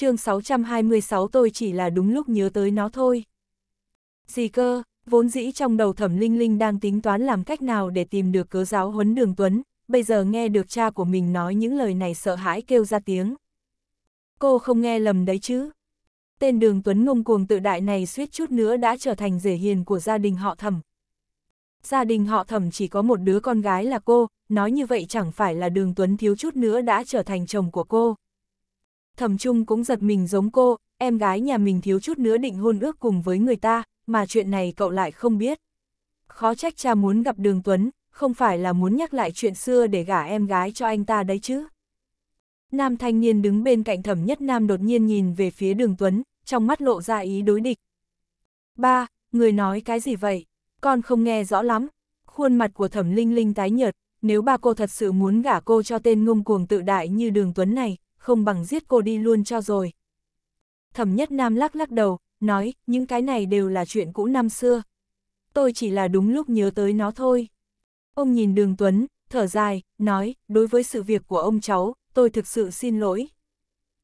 chương 626 tôi chỉ là đúng lúc nhớ tới nó thôi. Gì cơ, vốn dĩ trong đầu thẩm linh linh đang tính toán làm cách nào để tìm được cớ giáo huấn đường Tuấn, bây giờ nghe được cha của mình nói những lời này sợ hãi kêu ra tiếng. Cô không nghe lầm đấy chứ. Tên đường Tuấn ngông cuồng tự đại này suýt chút nữa đã trở thành rể hiền của gia đình họ thẩm. Gia đình họ thẩm chỉ có một đứa con gái là cô, nói như vậy chẳng phải là đường Tuấn thiếu chút nữa đã trở thành chồng của cô. Thẩm Trung cũng giật mình giống cô, em gái nhà mình thiếu chút nữa định hôn ước cùng với người ta, mà chuyện này cậu lại không biết. Khó trách cha muốn gặp Đường Tuấn, không phải là muốn nhắc lại chuyện xưa để gả em gái cho anh ta đấy chứ. Nam thanh niên đứng bên cạnh Thẩm Nhất Nam đột nhiên nhìn về phía Đường Tuấn, trong mắt lộ ra ý đối địch. Ba, người nói cái gì vậy? Con không nghe rõ lắm. Khuôn mặt của Thẩm Linh Linh tái nhợt, nếu ba cô thật sự muốn gả cô cho tên ngông cuồng tự đại như Đường Tuấn này, không bằng giết cô đi luôn cho rồi. Thẩm nhất nam lắc lắc đầu, nói, những cái này đều là chuyện cũ năm xưa. Tôi chỉ là đúng lúc nhớ tới nó thôi. Ông nhìn đường Tuấn, thở dài, nói, đối với sự việc của ông cháu, tôi thực sự xin lỗi.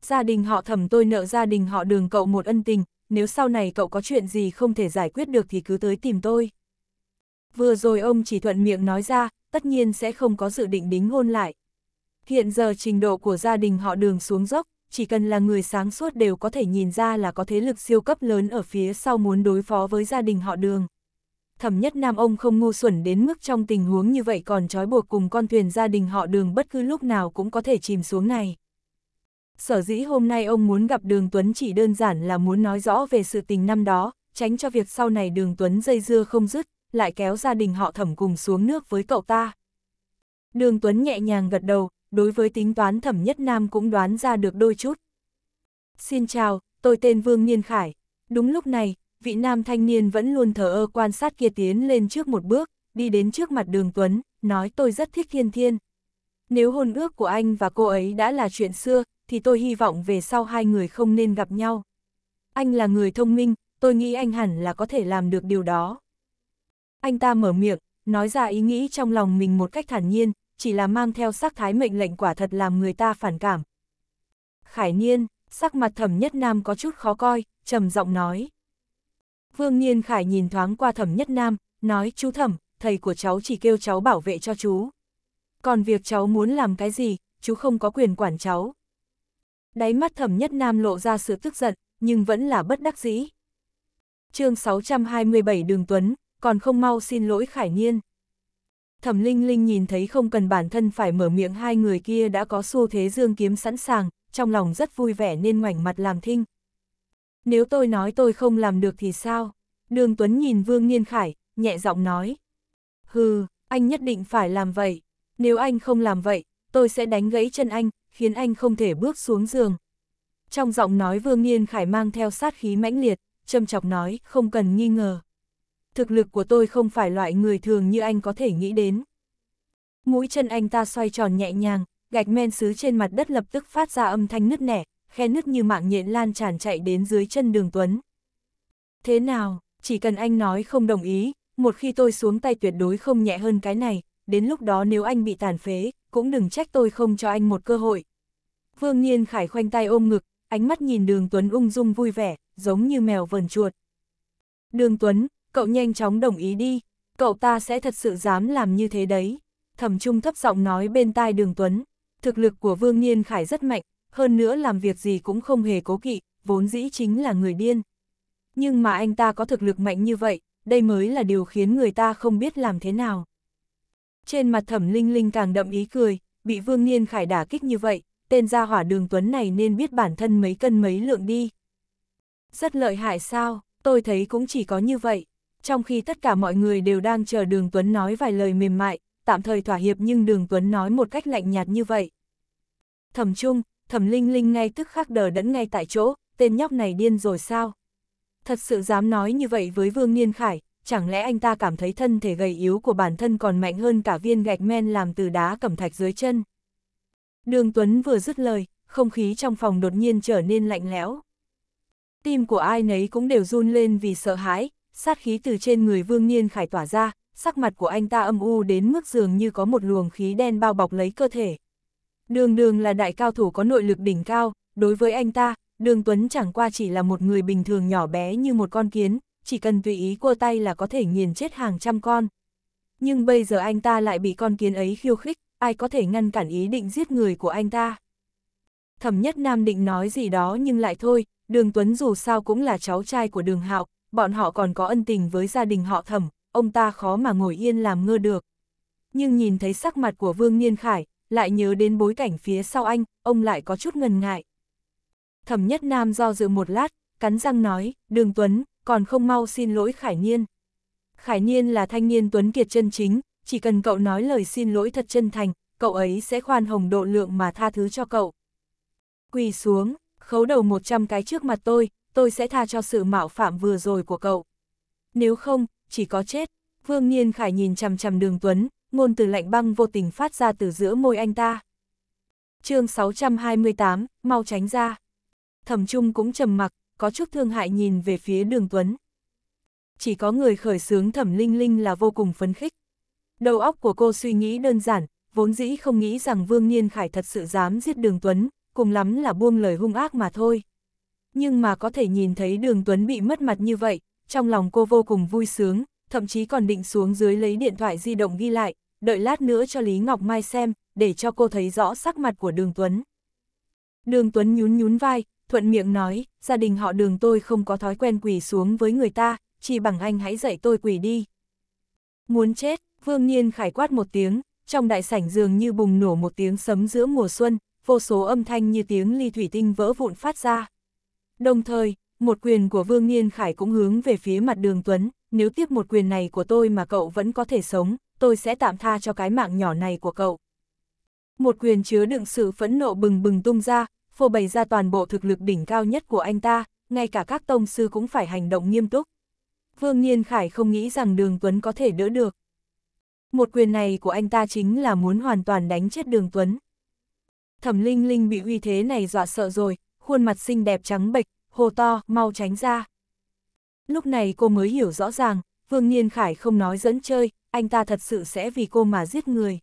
Gia đình họ thẩm tôi nợ gia đình họ đường cậu một ân tình, nếu sau này cậu có chuyện gì không thể giải quyết được thì cứ tới tìm tôi. Vừa rồi ông chỉ thuận miệng nói ra, tất nhiên sẽ không có dự định đính hôn lại, Hiện giờ trình độ của gia đình họ đường xuống dốc, chỉ cần là người sáng suốt đều có thể nhìn ra là có thế lực siêu cấp lớn ở phía sau muốn đối phó với gia đình họ đường. Thẩm nhất nam ông không ngu xuẩn đến mức trong tình huống như vậy còn trói buộc cùng con thuyền gia đình họ đường bất cứ lúc nào cũng có thể chìm xuống này. Sở dĩ hôm nay ông muốn gặp Đường Tuấn chỉ đơn giản là muốn nói rõ về sự tình năm đó, tránh cho việc sau này Đường Tuấn dây dưa không dứt, lại kéo gia đình họ thẩm cùng xuống nước với cậu ta. Đường Tuấn nhẹ nhàng gật đầu, đối với tính toán thẩm nhất nam cũng đoán ra được đôi chút. Xin chào, tôi tên Vương Niên Khải. Đúng lúc này, vị nam thanh niên vẫn luôn thờ ơ quan sát kia tiến lên trước một bước, đi đến trước mặt đường Tuấn, nói tôi rất thích thiên thiên. Nếu hôn ước của anh và cô ấy đã là chuyện xưa, thì tôi hy vọng về sau hai người không nên gặp nhau. Anh là người thông minh, tôi nghĩ anh hẳn là có thể làm được điều đó. Anh ta mở miệng, nói ra ý nghĩ trong lòng mình một cách thản nhiên, chỉ là mang theo sắc thái mệnh lệnh quả thật làm người ta phản cảm. Khải Niên, sắc mặt thẩm nhất nam có chút khó coi, trầm giọng nói. Vương Niên Khải nhìn thoáng qua thẩm nhất nam, nói chú thẩm, thầy của cháu chỉ kêu cháu bảo vệ cho chú. Còn việc cháu muốn làm cái gì, chú không có quyền quản cháu. Đáy mắt thẩm nhất nam lộ ra sự tức giận, nhưng vẫn là bất đắc dĩ. chương 627 Đường Tuấn, còn không mau xin lỗi Khải Niên. Thẩm Linh Linh nhìn thấy không cần bản thân phải mở miệng hai người kia đã có xu thế dương kiếm sẵn sàng, trong lòng rất vui vẻ nên ngoảnh mặt làm thinh. Nếu tôi nói tôi không làm được thì sao? Đường Tuấn nhìn Vương Niên Khải, nhẹ giọng nói. Hừ, anh nhất định phải làm vậy. Nếu anh không làm vậy, tôi sẽ đánh gãy chân anh, khiến anh không thể bước xuống giường. Trong giọng nói Vương Niên Khải mang theo sát khí mãnh liệt, châm chọc nói, không cần nghi ngờ thực lực của tôi không phải loại người thường như anh có thể nghĩ đến. Mũi chân anh ta xoay tròn nhẹ nhàng, gạch men xứ trên mặt đất lập tức phát ra âm thanh nứt nẻ, khe nứt như mạng nhện lan tràn chạy đến dưới chân đường Tuấn. Thế nào, chỉ cần anh nói không đồng ý, một khi tôi xuống tay tuyệt đối không nhẹ hơn cái này, đến lúc đó nếu anh bị tàn phế, cũng đừng trách tôi không cho anh một cơ hội. Vương Niên Khải khoanh tay ôm ngực, ánh mắt nhìn đường Tuấn ung dung vui vẻ, giống như mèo vờn chuột. Đường Tuấn, cậu nhanh chóng đồng ý đi, cậu ta sẽ thật sự dám làm như thế đấy. Thẩm Trung thấp giọng nói bên tai Đường Tuấn, thực lực của Vương Niên Khải rất mạnh, hơn nữa làm việc gì cũng không hề cố kỵ, vốn dĩ chính là người điên. Nhưng mà anh ta có thực lực mạnh như vậy, đây mới là điều khiến người ta không biết làm thế nào. Trên mặt Thẩm Linh Linh càng đậm ý cười, bị Vương Niên Khải đả kích như vậy, tên gia hỏa Đường Tuấn này nên biết bản thân mấy cân mấy lượng đi. Rất lợi hại sao, tôi thấy cũng chỉ có như vậy trong khi tất cả mọi người đều đang chờ Đường Tuấn nói vài lời mềm mại, tạm thời thỏa hiệp nhưng Đường Tuấn nói một cách lạnh nhạt như vậy. Thẩm Trung, Thẩm Linh Linh ngay tức khắc đờ đẫn ngay tại chỗ, tên nhóc này điên rồi sao? Thật sự dám nói như vậy với Vương Niên Khải, chẳng lẽ anh ta cảm thấy thân thể gầy yếu của bản thân còn mạnh hơn cả viên gạch men làm từ đá cẩm thạch dưới chân? Đường Tuấn vừa dứt lời, không khí trong phòng đột nhiên trở nên lạnh lẽo. Tim của ai nấy cũng đều run lên vì sợ hãi, sát khí từ trên người Vương nhiên Khải tỏa ra, sắc mặt của anh ta âm u đến mức dường như có một luồng khí đen bao bọc lấy cơ thể. Đường đường là đại cao thủ có nội lực đỉnh cao, đối với anh ta, đường Tuấn chẳng qua chỉ là một người bình thường nhỏ bé như một con kiến, chỉ cần tùy ý cua tay là có thể nghiền chết hàng trăm con. Nhưng bây giờ anh ta lại bị con kiến ấy khiêu khích, ai có thể ngăn cản ý định giết người của anh ta. Thẩm nhất Nam định nói gì đó nhưng lại thôi, đường Tuấn dù sao cũng là cháu trai của đường Hạo, bọn họ còn có ân tình với gia đình họ thẩm, ông ta khó mà ngồi yên làm ngơ được. Nhưng nhìn thấy sắc mặt của Vương Niên Khải, lại nhớ đến bối cảnh phía sau anh, ông lại có chút ngần ngại. Thẩm Nhất Nam do dự một lát, cắn răng nói, Đường Tuấn, còn không mau xin lỗi Khải Niên. Khải Niên là thanh niên Tuấn Kiệt chân chính, chỉ cần cậu nói lời xin lỗi thật chân thành, cậu ấy sẽ khoan hồng độ lượng mà tha thứ cho cậu. Quỳ xuống, khấu đầu 100 cái trước mặt tôi, tôi sẽ tha cho sự mạo phạm vừa rồi của cậu. Nếu không, chỉ có chết. Vương Niên Khải nhìn chằm chằm đường Tuấn, ngôn từ lạnh băng vô tình phát ra từ giữa môi anh ta. chương 628, mau tránh ra. Thẩm Trung cũng trầm mặc, có chút thương hại nhìn về phía đường Tuấn. Chỉ có người khởi sướng Thẩm Linh Linh là vô cùng phấn khích. Đầu óc của cô suy nghĩ đơn giản, vốn dĩ không nghĩ rằng Vương Niên Khải thật sự dám giết đường Tuấn, cùng lắm là buông lời hung ác mà thôi nhưng mà có thể nhìn thấy đường Tuấn bị mất mặt như vậy, trong lòng cô vô cùng vui sướng, thậm chí còn định xuống dưới lấy điện thoại di động ghi lại, đợi lát nữa cho Lý Ngọc Mai xem, để cho cô thấy rõ sắc mặt của đường Tuấn. Đường Tuấn nhún nhún vai, thuận miệng nói, gia đình họ đường tôi không có thói quen quỳ xuống với người ta, chỉ bằng anh hãy dạy tôi quỳ đi. Muốn chết, Vương Nhiên khải quát một tiếng, trong đại sảnh dường như bùng nổ một tiếng sấm giữa mùa xuân, vô số âm thanh như tiếng ly thủy tinh vỡ vụn phát ra. Đồng thời, một quyền của Vương Niên Khải cũng hướng về phía mặt đường Tuấn, nếu tiếp một quyền này của tôi mà cậu vẫn có thể sống, tôi sẽ tạm tha cho cái mạng nhỏ này của cậu. Một quyền chứa đựng sự phẫn nộ bừng bừng tung ra, phô bày ra toàn bộ thực lực đỉnh cao nhất của anh ta, ngay cả các tông sư cũng phải hành động nghiêm túc. Vương Niên Khải không nghĩ rằng đường Tuấn có thể đỡ được. Một quyền này của anh ta chính là muốn hoàn toàn đánh chết đường Tuấn. Thẩm Linh Linh bị uy thế này dọa sợ rồi, khuôn mặt xinh đẹp trắng bệch, hồ to, mau tránh ra. Lúc này cô mới hiểu rõ ràng, Vương Niên Khải không nói dẫn chơi, anh ta thật sự sẽ vì cô mà giết người.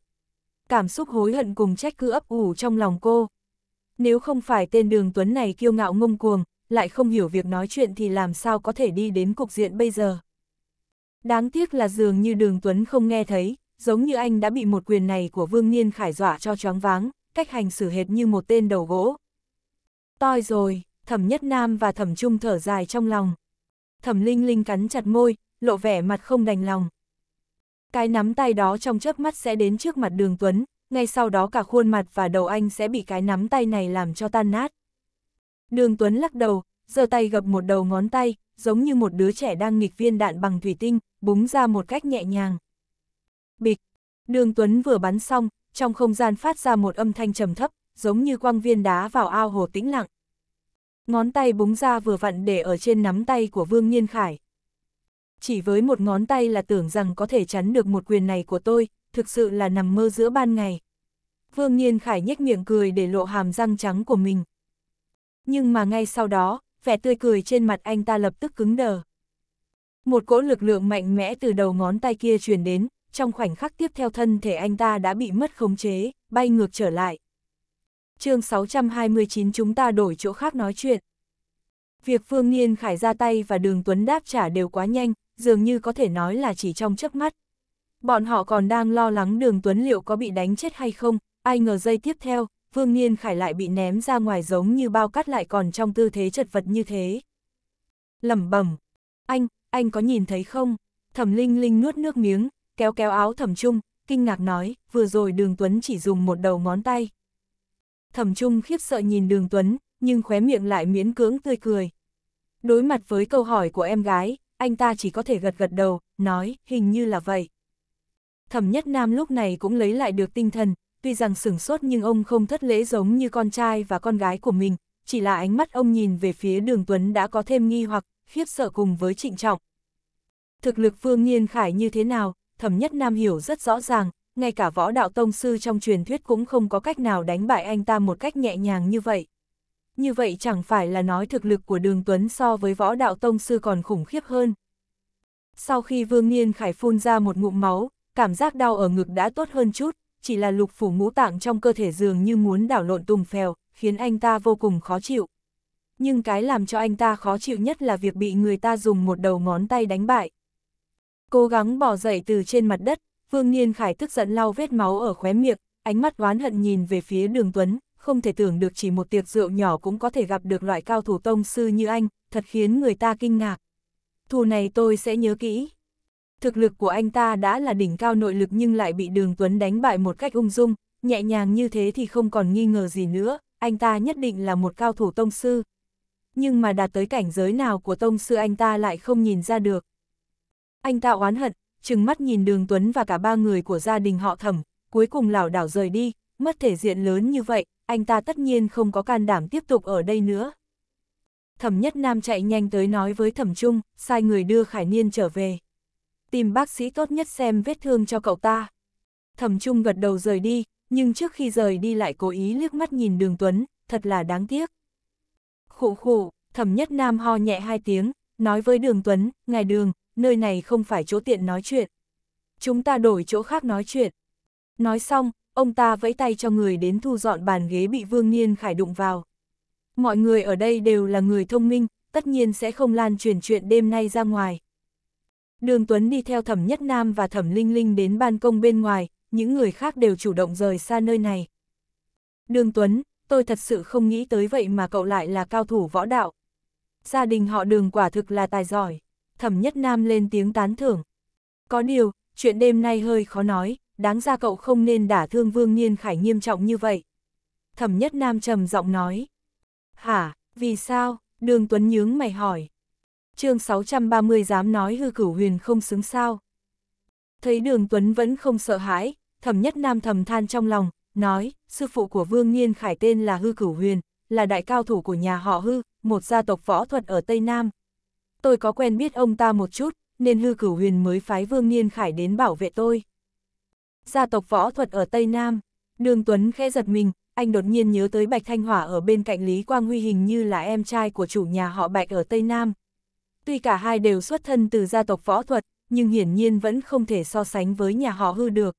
Cảm xúc hối hận cùng trách cứ ấp ủ trong lòng cô. Nếu không phải tên đường Tuấn này kiêu ngạo ngông cuồng, lại không hiểu việc nói chuyện thì làm sao có thể đi đến cục diện bây giờ. Đáng tiếc là dường như đường Tuấn không nghe thấy, giống như anh đã bị một quyền này của Vương Niên khải dọa cho choáng váng, cách hành xử hệt như một tên đầu gỗ. Toi rồi, thẩm nhất nam và thẩm trung thở dài trong lòng. Thẩm linh linh cắn chặt môi, lộ vẻ mặt không đành lòng. Cái nắm tay đó trong chớp mắt sẽ đến trước mặt đường Tuấn, ngay sau đó cả khuôn mặt và đầu anh sẽ bị cái nắm tay này làm cho tan nát. Đường Tuấn lắc đầu, giơ tay gập một đầu ngón tay, giống như một đứa trẻ đang nghịch viên đạn bằng thủy tinh, búng ra một cách nhẹ nhàng. Bịch, đường Tuấn vừa bắn xong, trong không gian phát ra một âm thanh trầm thấp, giống như quăng viên đá vào ao hồ tĩnh lặng. Ngón tay búng ra vừa vặn để ở trên nắm tay của Vương Nhiên Khải. Chỉ với một ngón tay là tưởng rằng có thể chắn được một quyền này của tôi, thực sự là nằm mơ giữa ban ngày. Vương Nhiên Khải nhếch miệng cười để lộ hàm răng trắng của mình. Nhưng mà ngay sau đó, vẻ tươi cười trên mặt anh ta lập tức cứng đờ. Một cỗ lực lượng mạnh mẽ từ đầu ngón tay kia truyền đến, trong khoảnh khắc tiếp theo thân thể anh ta đã bị mất khống chế, bay ngược trở lại chương 629 chúng ta đổi chỗ khác nói chuyện. Việc Phương Niên Khải ra tay và Đường Tuấn đáp trả đều quá nhanh, dường như có thể nói là chỉ trong chớp mắt. Bọn họ còn đang lo lắng Đường Tuấn liệu có bị đánh chết hay không, ai ngờ giây tiếp theo, Phương Niên Khải lại bị ném ra ngoài giống như bao cát lại còn trong tư thế chật vật như thế. Lẩm bẩm, anh, anh có nhìn thấy không? Thẩm Linh Linh nuốt nước miếng, kéo kéo áo Thẩm Trung, kinh ngạc nói, vừa rồi Đường Tuấn chỉ dùng một đầu ngón tay, thẩm trung khiếp sợ nhìn đường Tuấn, nhưng khóe miệng lại miễn cưỡng tươi cười. Đối mặt với câu hỏi của em gái, anh ta chỉ có thể gật gật đầu, nói, hình như là vậy. Thẩm nhất nam lúc này cũng lấy lại được tinh thần, tuy rằng sửng sốt nhưng ông không thất lễ giống như con trai và con gái của mình, chỉ là ánh mắt ông nhìn về phía đường Tuấn đã có thêm nghi hoặc, khiếp sợ cùng với trịnh trọng. Thực lực phương Nhiên Khải như thế nào, thẩm nhất nam hiểu rất rõ ràng, ngay cả võ đạo tông sư trong truyền thuyết cũng không có cách nào đánh bại anh ta một cách nhẹ nhàng như vậy. Như vậy chẳng phải là nói thực lực của đường Tuấn so với võ đạo tông sư còn khủng khiếp hơn. Sau khi Vương Niên Khải phun ra một ngụm máu, cảm giác đau ở ngực đã tốt hơn chút, chỉ là lục phủ ngũ tạng trong cơ thể dường như muốn đảo lộn tùng phèo, khiến anh ta vô cùng khó chịu. Nhưng cái làm cho anh ta khó chịu nhất là việc bị người ta dùng một đầu ngón tay đánh bại. Cố gắng bỏ dậy từ trên mặt đất, Vương Niên Khải tức giận lau vết máu ở khóe miệng, ánh mắt oán hận nhìn về phía đường Tuấn, không thể tưởng được chỉ một tiệc rượu nhỏ cũng có thể gặp được loại cao thủ tông sư như anh, thật khiến người ta kinh ngạc. Thù này tôi sẽ nhớ kỹ. Thực lực của anh ta đã là đỉnh cao nội lực nhưng lại bị đường Tuấn đánh bại một cách ung dung, nhẹ nhàng như thế thì không còn nghi ngờ gì nữa, anh ta nhất định là một cao thủ tông sư. Nhưng mà đạt tới cảnh giới nào của tông sư anh ta lại không nhìn ra được. Anh ta oán hận, trừng mắt nhìn đường Tuấn và cả ba người của gia đình họ thẩm, cuối cùng lảo đảo rời đi, mất thể diện lớn như vậy, anh ta tất nhiên không có can đảm tiếp tục ở đây nữa. Thẩm Nhất Nam chạy nhanh tới nói với Thẩm Trung, sai người đưa Khải Niên trở về. Tìm bác sĩ tốt nhất xem vết thương cho cậu ta. Thẩm Trung gật đầu rời đi, nhưng trước khi rời đi lại cố ý liếc mắt nhìn Đường Tuấn, thật là đáng tiếc. Khụ khụ, Thẩm Nhất Nam ho nhẹ hai tiếng, nói với Đường Tuấn, ngài Đường, nơi này không phải chỗ tiện nói chuyện. Chúng ta đổi chỗ khác nói chuyện. Nói xong, ông ta vẫy tay cho người đến thu dọn bàn ghế bị Vương Niên Khải đụng vào. Mọi người ở đây đều là người thông minh, tất nhiên sẽ không lan truyền chuyện đêm nay ra ngoài. Đường Tuấn đi theo Thẩm Nhất Nam và Thẩm Linh Linh đến ban công bên ngoài, những người khác đều chủ động rời xa nơi này. Đường Tuấn, tôi thật sự không nghĩ tới vậy mà cậu lại là cao thủ võ đạo. Gia đình họ đường quả thực là tài giỏi thẩm nhất nam lên tiếng tán thưởng. Có điều, chuyện đêm nay hơi khó nói, đáng ra cậu không nên đả thương Vương Niên Khải nghiêm trọng như vậy. Thẩm nhất nam trầm giọng nói. Hả, vì sao? Đường Tuấn nhướng mày hỏi. chương 630 dám nói hư cửu huyền không xứng sao. Thấy đường Tuấn vẫn không sợ hãi, thẩm nhất nam thầm than trong lòng, nói, sư phụ của Vương Niên Khải tên là hư cửu huyền, là đại cao thủ của nhà họ hư, một gia tộc võ thuật ở Tây Nam, tôi có quen biết ông ta một chút, nên hư cửu huyền mới phái Vương Niên Khải đến bảo vệ tôi. Gia tộc võ thuật ở Tây Nam, Đường Tuấn khẽ giật mình, anh đột nhiên nhớ tới Bạch Thanh Hỏa ở bên cạnh Lý Quang Huy hình như là em trai của chủ nhà họ Bạch ở Tây Nam. Tuy cả hai đều xuất thân từ gia tộc võ thuật, nhưng hiển nhiên vẫn không thể so sánh với nhà họ hư được.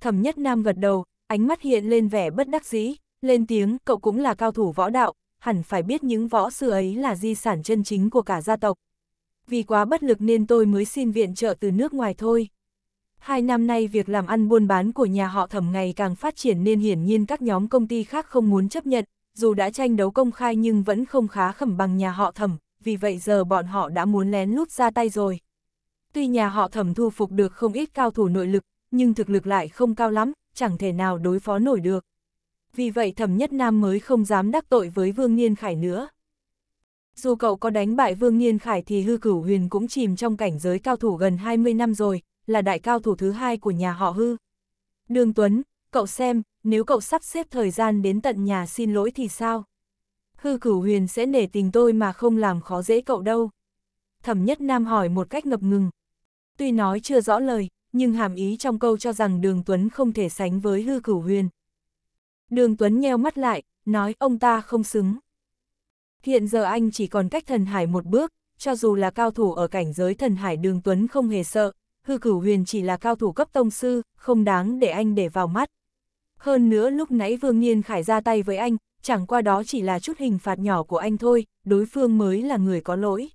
Thẩm Nhất Nam gật đầu, ánh mắt hiện lên vẻ bất đắc dĩ, lên tiếng cậu cũng là cao thủ võ đạo, hẳn phải biết những võ sư ấy là di sản chân chính của cả gia tộc. Vì quá bất lực nên tôi mới xin viện trợ từ nước ngoài thôi. Hai năm nay việc làm ăn buôn bán của nhà họ thẩm ngày càng phát triển nên hiển nhiên các nhóm công ty khác không muốn chấp nhận, dù đã tranh đấu công khai nhưng vẫn không khá khẩm bằng nhà họ thẩm, vì vậy giờ bọn họ đã muốn lén lút ra tay rồi. Tuy nhà họ thẩm thu phục được không ít cao thủ nội lực, nhưng thực lực lại không cao lắm, chẳng thể nào đối phó nổi được vì vậy Thẩm Nhất Nam mới không dám đắc tội với Vương Niên Khải nữa. Dù cậu có đánh bại Vương Niên Khải thì hư cửu huyền cũng chìm trong cảnh giới cao thủ gần 20 năm rồi, là đại cao thủ thứ hai của nhà họ hư. Đường Tuấn, cậu xem, nếu cậu sắp xếp thời gian đến tận nhà xin lỗi thì sao? Hư cửu huyền sẽ nể tình tôi mà không làm khó dễ cậu đâu. Thẩm Nhất Nam hỏi một cách ngập ngừng. Tuy nói chưa rõ lời, nhưng hàm ý trong câu cho rằng Đường Tuấn không thể sánh với hư cửu huyền. Đường Tuấn nheo mắt lại, nói ông ta không xứng. Hiện giờ anh chỉ còn cách thần hải một bước, cho dù là cao thủ ở cảnh giới thần hải đường Tuấn không hề sợ, hư cửu huyền chỉ là cao thủ cấp tông sư, không đáng để anh để vào mắt. Hơn nữa lúc nãy Vương Nhiên Khải ra tay với anh, chẳng qua đó chỉ là chút hình phạt nhỏ của anh thôi, đối phương mới là người có lỗi.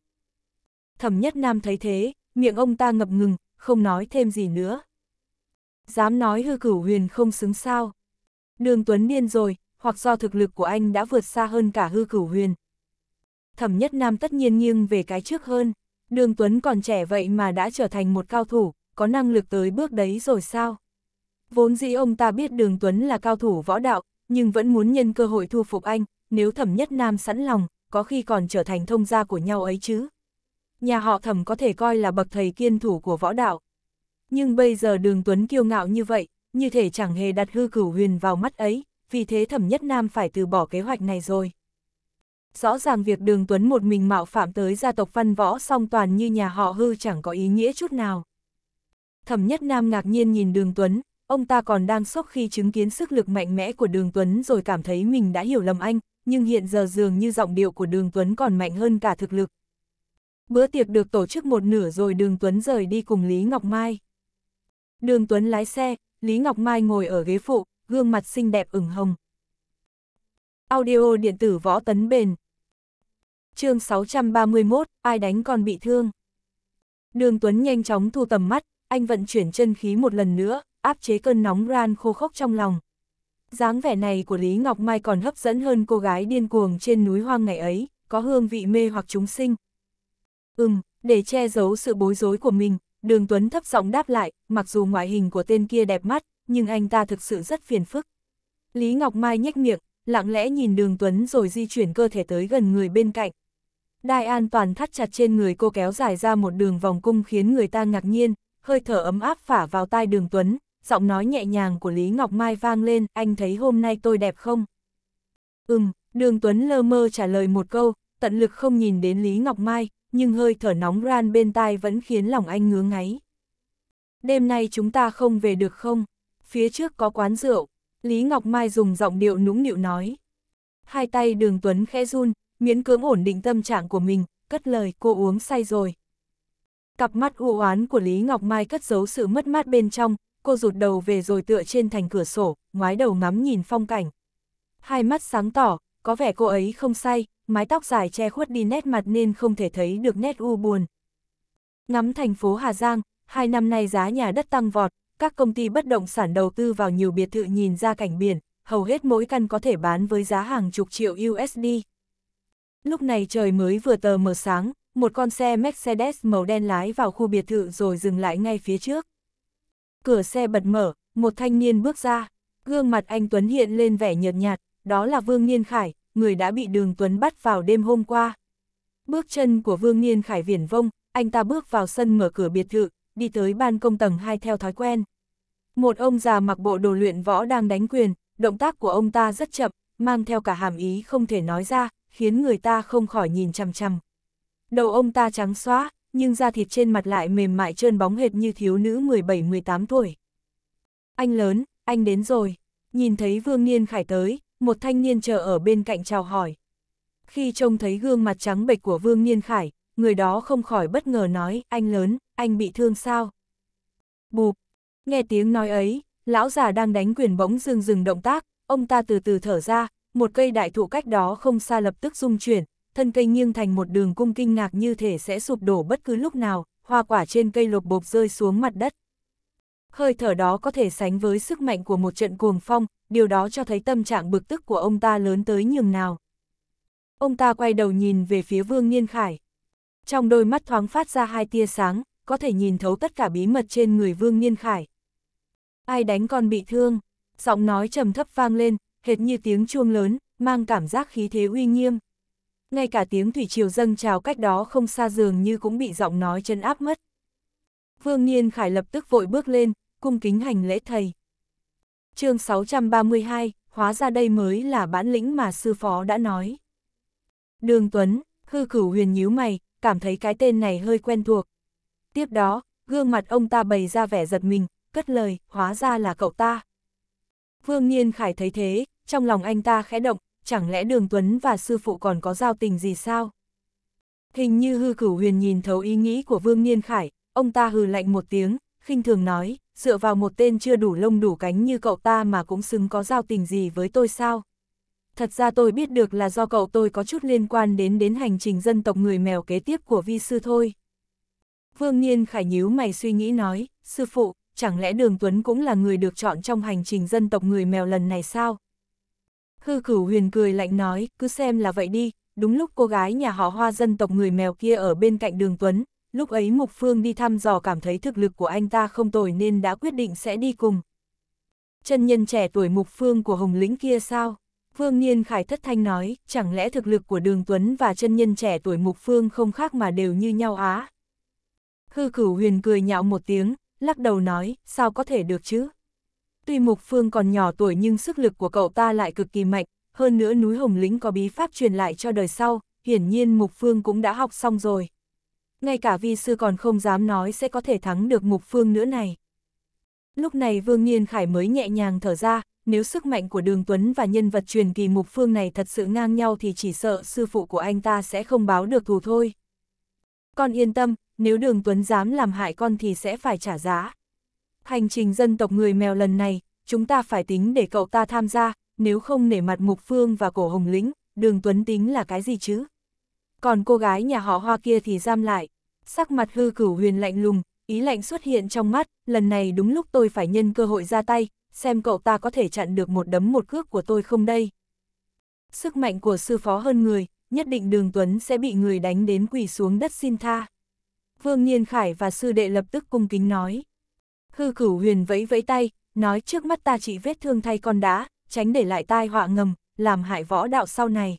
Thẩm nhất nam thấy thế, miệng ông ta ngập ngừng, không nói thêm gì nữa. Dám nói hư cửu huyền không xứng sao. Đường Tuấn điên rồi, hoặc do thực lực của anh đã vượt xa hơn cả hư cửu huyền. Thẩm Nhất Nam tất nhiên nghiêng về cái trước hơn, Đường Tuấn còn trẻ vậy mà đã trở thành một cao thủ, có năng lực tới bước đấy rồi sao? Vốn dĩ ông ta biết Đường Tuấn là cao thủ võ đạo, nhưng vẫn muốn nhân cơ hội thu phục anh, nếu Thẩm Nhất Nam sẵn lòng, có khi còn trở thành thông gia của nhau ấy chứ. Nhà họ Thẩm có thể coi là bậc thầy kiên thủ của võ đạo. Nhưng bây giờ Đường Tuấn kiêu ngạo như vậy, như thể chẳng hề đặt hư cửu huyền vào mắt ấy, vì thế thẩm nhất nam phải từ bỏ kế hoạch này rồi. Rõ ràng việc đường Tuấn một mình mạo phạm tới gia tộc văn võ song toàn như nhà họ hư chẳng có ý nghĩa chút nào. Thẩm nhất nam ngạc nhiên nhìn đường Tuấn, ông ta còn đang sốc khi chứng kiến sức lực mạnh mẽ của đường Tuấn rồi cảm thấy mình đã hiểu lầm anh, nhưng hiện giờ dường như giọng điệu của đường Tuấn còn mạnh hơn cả thực lực. Bữa tiệc được tổ chức một nửa rồi đường Tuấn rời đi cùng Lý Ngọc Mai. Đường Tuấn lái xe, Lý Ngọc Mai ngồi ở ghế phụ, gương mặt xinh đẹp ửng hồng. Audio điện tử võ tấn bền. chương 631, ai đánh còn bị thương. Đường Tuấn nhanh chóng thu tầm mắt, anh vận chuyển chân khí một lần nữa, áp chế cơn nóng ran khô khốc trong lòng. dáng vẻ này của Lý Ngọc Mai còn hấp dẫn hơn cô gái điên cuồng trên núi hoang ngày ấy, có hương vị mê hoặc chúng sinh. Ừm, để che giấu sự bối rối của mình, Đường Tuấn thấp giọng đáp lại, mặc dù ngoại hình của tên kia đẹp mắt, nhưng anh ta thực sự rất phiền phức. Lý Ngọc Mai nhếch miệng, lặng lẽ nhìn đường Tuấn rồi di chuyển cơ thể tới gần người bên cạnh. Đai an toàn thắt chặt trên người cô kéo dài ra một đường vòng cung khiến người ta ngạc nhiên, hơi thở ấm áp phả vào tai đường Tuấn, giọng nói nhẹ nhàng của Lý Ngọc Mai vang lên, anh thấy hôm nay tôi đẹp không? Ừm, đường Tuấn lơ mơ trả lời một câu, tận lực không nhìn đến Lý Ngọc Mai, nhưng hơi thở nóng ran bên tai vẫn khiến lòng anh ngứa ngáy. Đêm nay chúng ta không về được không? Phía trước có quán rượu, Lý Ngọc Mai dùng giọng điệu nũng nịu nói. Hai tay đường Tuấn khẽ run, miễn cưỡng ổn định tâm trạng của mình, cất lời cô uống say rồi. Cặp mắt u oán của Lý Ngọc Mai cất giấu sự mất mát bên trong, cô rụt đầu về rồi tựa trên thành cửa sổ, ngoái đầu ngắm nhìn phong cảnh. Hai mắt sáng tỏ, có vẻ cô ấy không say, mái tóc dài che khuất đi nét mặt nên không thể thấy được nét u buồn. Ngắm thành phố Hà Giang, hai năm nay giá nhà đất tăng vọt, các công ty bất động sản đầu tư vào nhiều biệt thự nhìn ra cảnh biển, hầu hết mỗi căn có thể bán với giá hàng chục triệu USD. Lúc này trời mới vừa tờ mờ sáng, một con xe Mercedes màu đen lái vào khu biệt thự rồi dừng lại ngay phía trước. Cửa xe bật mở, một thanh niên bước ra, gương mặt anh Tuấn hiện lên vẻ nhợt nhạt, đó là Vương Niên Khải, người đã bị Đường Tuấn bắt vào đêm hôm qua. Bước chân của Vương Niên Khải viển vông, anh ta bước vào sân mở cửa biệt thự, đi tới ban công tầng 2 theo thói quen. Một ông già mặc bộ đồ luyện võ đang đánh quyền, động tác của ông ta rất chậm, mang theo cả hàm ý không thể nói ra, khiến người ta không khỏi nhìn chằm chằm. Đầu ông ta trắng xóa, nhưng da thịt trên mặt lại mềm mại trơn bóng hệt như thiếu nữ 17-18 tuổi. Anh lớn, anh đến rồi. Nhìn thấy Vương Niên Khải tới, một thanh niên chờ ở bên cạnh chào hỏi. Khi trông thấy gương mặt trắng bệch của Vương Niên Khải, người đó không khỏi bất ngờ nói, anh lớn, anh bị thương sao? Bụp! Nghe tiếng nói ấy, lão già đang đánh quyền bỗng dừng dừng động tác, ông ta từ từ thở ra, một cây đại thụ cách đó không xa lập tức rung chuyển, thân cây nghiêng thành một đường cung kinh ngạc như thể sẽ sụp đổ bất cứ lúc nào, hoa quả trên cây lột bột rơi xuống mặt đất. Hơi thở đó có thể sánh với sức mạnh của một trận cuồng phong, điều đó cho thấy tâm trạng bực tức của ông ta lớn tới nhường nào. Ông ta quay đầu nhìn về phía Vương Niên Khải. Trong đôi mắt thoáng phát ra hai tia sáng, có thể nhìn thấu tất cả bí mật trên người Vương Niên Khải. Ai đánh con bị thương? Giọng nói trầm thấp vang lên, hệt như tiếng chuông lớn, mang cảm giác khí thế uy nghiêm. Ngay cả tiếng thủy triều dâng trào cách đó không xa giường như cũng bị giọng nói chân áp mất. Vương Niên Khải lập tức vội bước lên, cung kính hành lễ thầy chương 632, hóa ra đây mới là bản lĩnh mà sư phó đã nói. Đường Tuấn, hư cửu huyền nhíu mày, cảm thấy cái tên này hơi quen thuộc. Tiếp đó, gương mặt ông ta bày ra vẻ giật mình, cất lời, hóa ra là cậu ta. Vương Niên Khải thấy thế, trong lòng anh ta khẽ động, chẳng lẽ Đường Tuấn và sư phụ còn có giao tình gì sao? Hình như hư cửu huyền nhìn thấu ý nghĩ của Vương Niên Khải, ông ta hừ lạnh một tiếng, khinh thường nói, dựa vào một tên chưa đủ lông đủ cánh như cậu ta mà cũng xứng có giao tình gì với tôi sao? Thật ra tôi biết được là do cậu tôi có chút liên quan đến đến hành trình dân tộc người mèo kế tiếp của vi sư thôi. Vương Niên khải nhíu mày suy nghĩ nói, sư phụ, chẳng lẽ Đường Tuấn cũng là người được chọn trong hành trình dân tộc người mèo lần này sao? Hư cửu huyền cười lạnh nói, cứ xem là vậy đi, đúng lúc cô gái nhà họ hoa dân tộc người mèo kia ở bên cạnh Đường Tuấn, lúc ấy Mục Phương đi thăm dò cảm thấy thực lực của anh ta không tồi nên đã quyết định sẽ đi cùng. Chân nhân trẻ tuổi Mục Phương của Hồng Lĩnh kia sao? Vương Niên Khải thất thanh nói, chẳng lẽ thực lực của Đường Tuấn và chân nhân trẻ tuổi Mục Phương không khác mà đều như nhau á? Hư cửu huyền cười nhạo một tiếng, lắc đầu nói, sao có thể được chứ? Tuy Mục Phương còn nhỏ tuổi nhưng sức lực của cậu ta lại cực kỳ mạnh, hơn nữa núi Hồng Lĩnh có bí pháp truyền lại cho đời sau, hiển nhiên Mục Phương cũng đã học xong rồi ngay cả vi sư còn không dám nói sẽ có thể thắng được mục phương nữa này. Lúc này Vương Nhiên Khải mới nhẹ nhàng thở ra, nếu sức mạnh của Đường Tuấn và nhân vật truyền kỳ mục phương này thật sự ngang nhau thì chỉ sợ sư phụ của anh ta sẽ không báo được thù thôi. Con yên tâm, nếu Đường Tuấn dám làm hại con thì sẽ phải trả giá. Hành trình dân tộc người mèo lần này, chúng ta phải tính để cậu ta tham gia, nếu không nể mặt mục phương và cổ hồng lĩnh, Đường Tuấn tính là cái gì chứ? Còn cô gái nhà họ hoa kia thì giam lại, sắc mặt hư cửu huyền lạnh lùng, ý lạnh xuất hiện trong mắt, lần này đúng lúc tôi phải nhân cơ hội ra tay, xem cậu ta có thể chặn được một đấm một cước của tôi không đây. Sức mạnh của sư phó hơn người, nhất định đường Tuấn sẽ bị người đánh đến quỳ xuống đất xin tha. Vương Nhiên Khải và sư đệ lập tức cung kính nói. Hư cửu huyền vẫy vẫy tay, nói trước mắt ta chỉ vết thương thay con đá, tránh để lại tai họa ngầm, làm hại võ đạo sau này.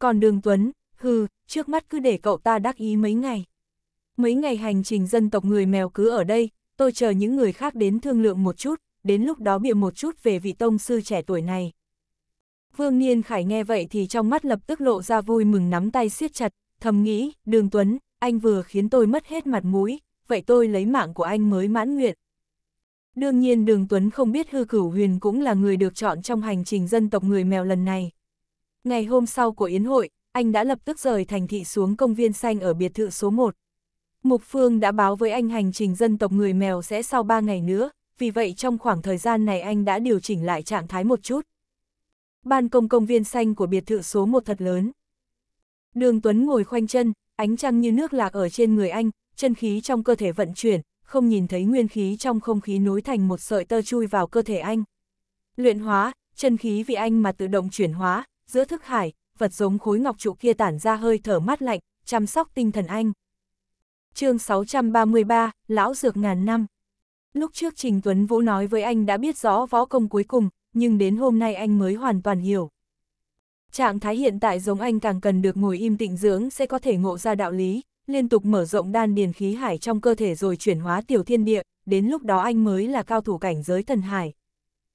Còn đường Tuấn, hư, trước mắt cứ để cậu ta đắc ý mấy ngày mấy ngày hành trình dân tộc người mèo cứ ở đây, tôi chờ những người khác đến thương lượng một chút, đến lúc đó bịa một chút về vị tông sư trẻ tuổi này. Vương Niên Khải nghe vậy thì trong mắt lập tức lộ ra vui mừng nắm tay siết chặt, thầm nghĩ, Đường Tuấn, anh vừa khiến tôi mất hết mặt mũi, vậy tôi lấy mạng của anh mới mãn nguyện. Đương nhiên Đường Tuấn không biết hư cửu huyền cũng là người được chọn trong hành trình dân tộc người mèo lần này. Ngày hôm sau của Yến hội, anh đã lập tức rời thành thị xuống công viên xanh ở biệt thự số 1. Mục Phương đã báo với anh hành trình dân tộc người mèo sẽ sau 3 ngày nữa, vì vậy trong khoảng thời gian này anh đã điều chỉnh lại trạng thái một chút. Ban công công viên xanh của biệt thự số 1 thật lớn. Đường Tuấn ngồi khoanh chân, ánh trăng như nước lạc ở trên người anh, chân khí trong cơ thể vận chuyển, không nhìn thấy nguyên khí trong không khí nối thành một sợi tơ chui vào cơ thể anh. Luyện hóa, chân khí vì anh mà tự động chuyển hóa, giữa thức hải, vật giống khối ngọc trụ kia tản ra hơi thở mát lạnh, chăm sóc tinh thần anh chương 633, Lão Dược ngàn năm. Lúc trước Trình Tuấn Vũ nói với anh đã biết rõ võ công cuối cùng, nhưng đến hôm nay anh mới hoàn toàn hiểu. Trạng thái hiện tại giống anh càng cần được ngồi im tịnh dưỡng sẽ có thể ngộ ra đạo lý, liên tục mở rộng đan điền khí hải trong cơ thể rồi chuyển hóa tiểu thiên địa, đến lúc đó anh mới là cao thủ cảnh giới thần hải.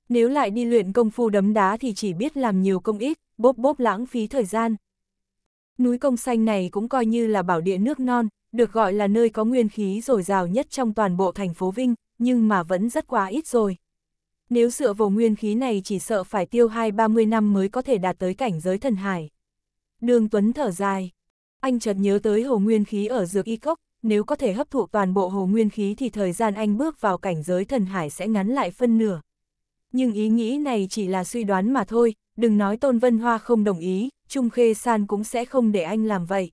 Nếu lại đi luyện công phu đấm đá thì chỉ biết làm nhiều công ít, bốp bốp lãng phí thời gian, núi Công Xanh này cũng coi như là bảo địa nước non, được gọi là nơi có nguyên khí dồi dào nhất trong toàn bộ thành phố Vinh, nhưng mà vẫn rất quá ít rồi. Nếu dựa vào nguyên khí này chỉ sợ phải tiêu hai ba mươi năm mới có thể đạt tới cảnh giới thần hải. Đường Tuấn thở dài. Anh chợt nhớ tới hồ nguyên khí ở dược y cốc, nếu có thể hấp thụ toàn bộ hồ nguyên khí thì thời gian anh bước vào cảnh giới thần hải sẽ ngắn lại phân nửa. Nhưng ý nghĩ này chỉ là suy đoán mà thôi, đừng nói Tôn Vân Hoa không đồng ý, Trung Khê San cũng sẽ không để anh làm vậy.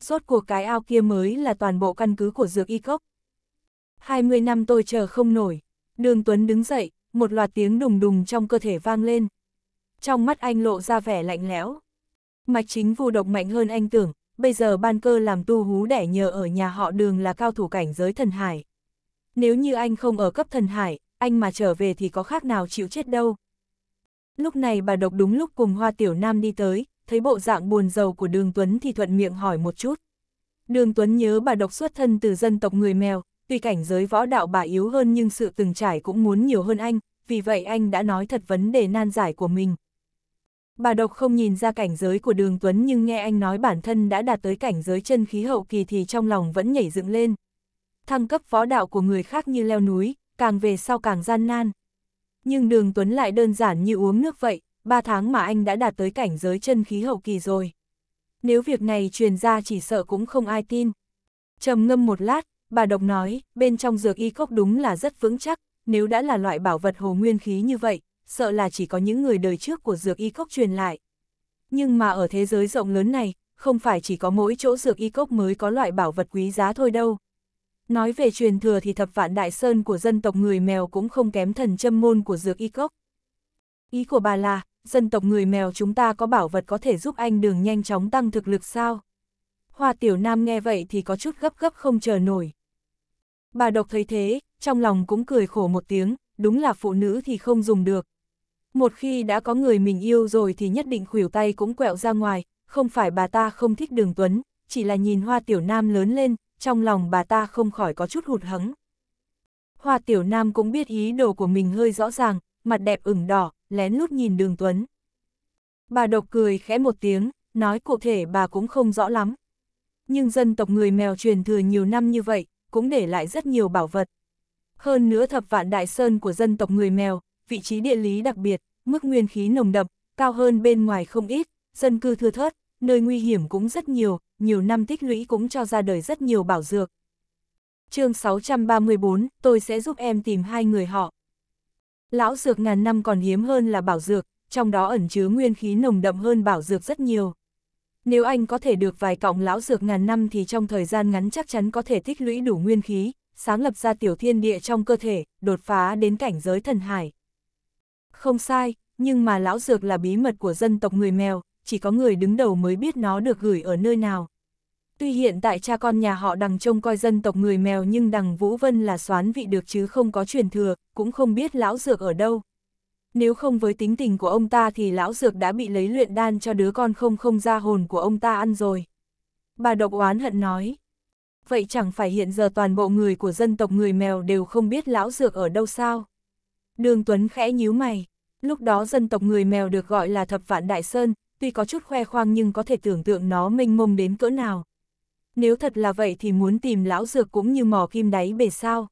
Rốt cuộc cái ao kia mới là toàn bộ căn cứ của dược y cốc. 20 năm tôi chờ không nổi. Đường Tuấn đứng dậy, một loạt tiếng đùng đùng trong cơ thể vang lên. Trong mắt anh lộ ra vẻ lạnh lẽo. Mạch chính vu độc mạnh hơn anh tưởng, bây giờ ban cơ làm tu hú đẻ nhờ ở nhà họ đường là cao thủ cảnh giới thần hải. Nếu như anh không ở cấp thần hải, anh mà trở về thì có khác nào chịu chết đâu. Lúc này bà độc đúng lúc cùng Hoa Tiểu Nam đi tới, thấy bộ dạng buồn giàu của đường Tuấn thì thuận miệng hỏi một chút. Đường Tuấn nhớ bà độc xuất thân từ dân tộc người mèo, tuy cảnh giới võ đạo bà yếu hơn nhưng sự từng trải cũng muốn nhiều hơn anh, vì vậy anh đã nói thật vấn đề nan giải của mình. Bà độc không nhìn ra cảnh giới của đường Tuấn nhưng nghe anh nói bản thân đã đạt tới cảnh giới chân khí hậu kỳ thì trong lòng vẫn nhảy dựng lên. Thăng cấp võ đạo của người khác như leo núi, càng về sau càng gian nan. Nhưng đường Tuấn lại đơn giản như uống nước vậy, ba tháng mà anh đã đạt tới cảnh giới chân khí hậu kỳ rồi. Nếu việc này truyền ra chỉ sợ cũng không ai tin. trầm ngâm một lát, bà độc nói, bên trong dược y cốc đúng là rất vững chắc, nếu đã là loại bảo vật hồ nguyên khí như vậy, sợ là chỉ có những người đời trước của dược y cốc truyền lại. Nhưng mà ở thế giới rộng lớn này, không phải chỉ có mỗi chỗ dược y cốc mới có loại bảo vật quý giá thôi đâu. Nói về truyền thừa thì thập vạn đại sơn của dân tộc người mèo cũng không kém thần châm môn của dược y cốc. Ý của bà là, dân tộc người mèo chúng ta có bảo vật có thể giúp anh đường nhanh chóng tăng thực lực sao? Hoa Tiểu Nam nghe vậy thì có chút gấp gấp không chờ nổi. Bà độc thấy thế, trong lòng cũng cười khổ một tiếng, đúng là phụ nữ thì không dùng được. Một khi đã có người mình yêu rồi thì nhất định khuỷu tay cũng quẹo ra ngoài, không phải bà ta không thích đường tuấn, chỉ là nhìn hoa tiểu nam lớn lên, trong lòng bà ta không khỏi có chút hụt hẫng. Hoa tiểu nam cũng biết ý đồ của mình hơi rõ ràng, mặt đẹp ửng đỏ, lén lút nhìn đường Tuấn. Bà độc cười khẽ một tiếng, nói cụ thể bà cũng không rõ lắm. Nhưng dân tộc người mèo truyền thừa nhiều năm như vậy, cũng để lại rất nhiều bảo vật. Hơn nữa thập vạn đại sơn của dân tộc người mèo, vị trí địa lý đặc biệt, mức nguyên khí nồng đậm, cao hơn bên ngoài không ít, dân cư thưa thớt, nơi nguy hiểm cũng rất nhiều, nhiều năm tích lũy cũng cho ra đời rất nhiều bảo dược. chương 634, tôi sẽ giúp em tìm hai người họ. Lão dược ngàn năm còn hiếm hơn là bảo dược, trong đó ẩn chứa nguyên khí nồng đậm hơn bảo dược rất nhiều. Nếu anh có thể được vài cọng lão dược ngàn năm thì trong thời gian ngắn chắc chắn có thể tích lũy đủ nguyên khí, sáng lập ra tiểu thiên địa trong cơ thể, đột phá đến cảnh giới thần hải. Không sai, nhưng mà lão dược là bí mật của dân tộc người mèo, chỉ có người đứng đầu mới biết nó được gửi ở nơi nào. Tuy hiện tại cha con nhà họ đằng trông coi dân tộc người mèo nhưng đằng Vũ Vân là soán vị được chứ không có truyền thừa, cũng không biết lão dược ở đâu. Nếu không với tính tình của ông ta thì lão dược đã bị lấy luyện đan cho đứa con không không ra hồn của ông ta ăn rồi. Bà độc oán hận nói. Vậy chẳng phải hiện giờ toàn bộ người của dân tộc người mèo đều không biết lão dược ở đâu sao? Đường Tuấn khẽ nhíu mày. Lúc đó dân tộc người mèo được gọi là thập vạn đại sơn, tuy có chút khoe khoang nhưng có thể tưởng tượng nó mênh mông đến cỡ nào nếu thật là vậy thì muốn tìm lão dược cũng như mò kim đáy bể sao.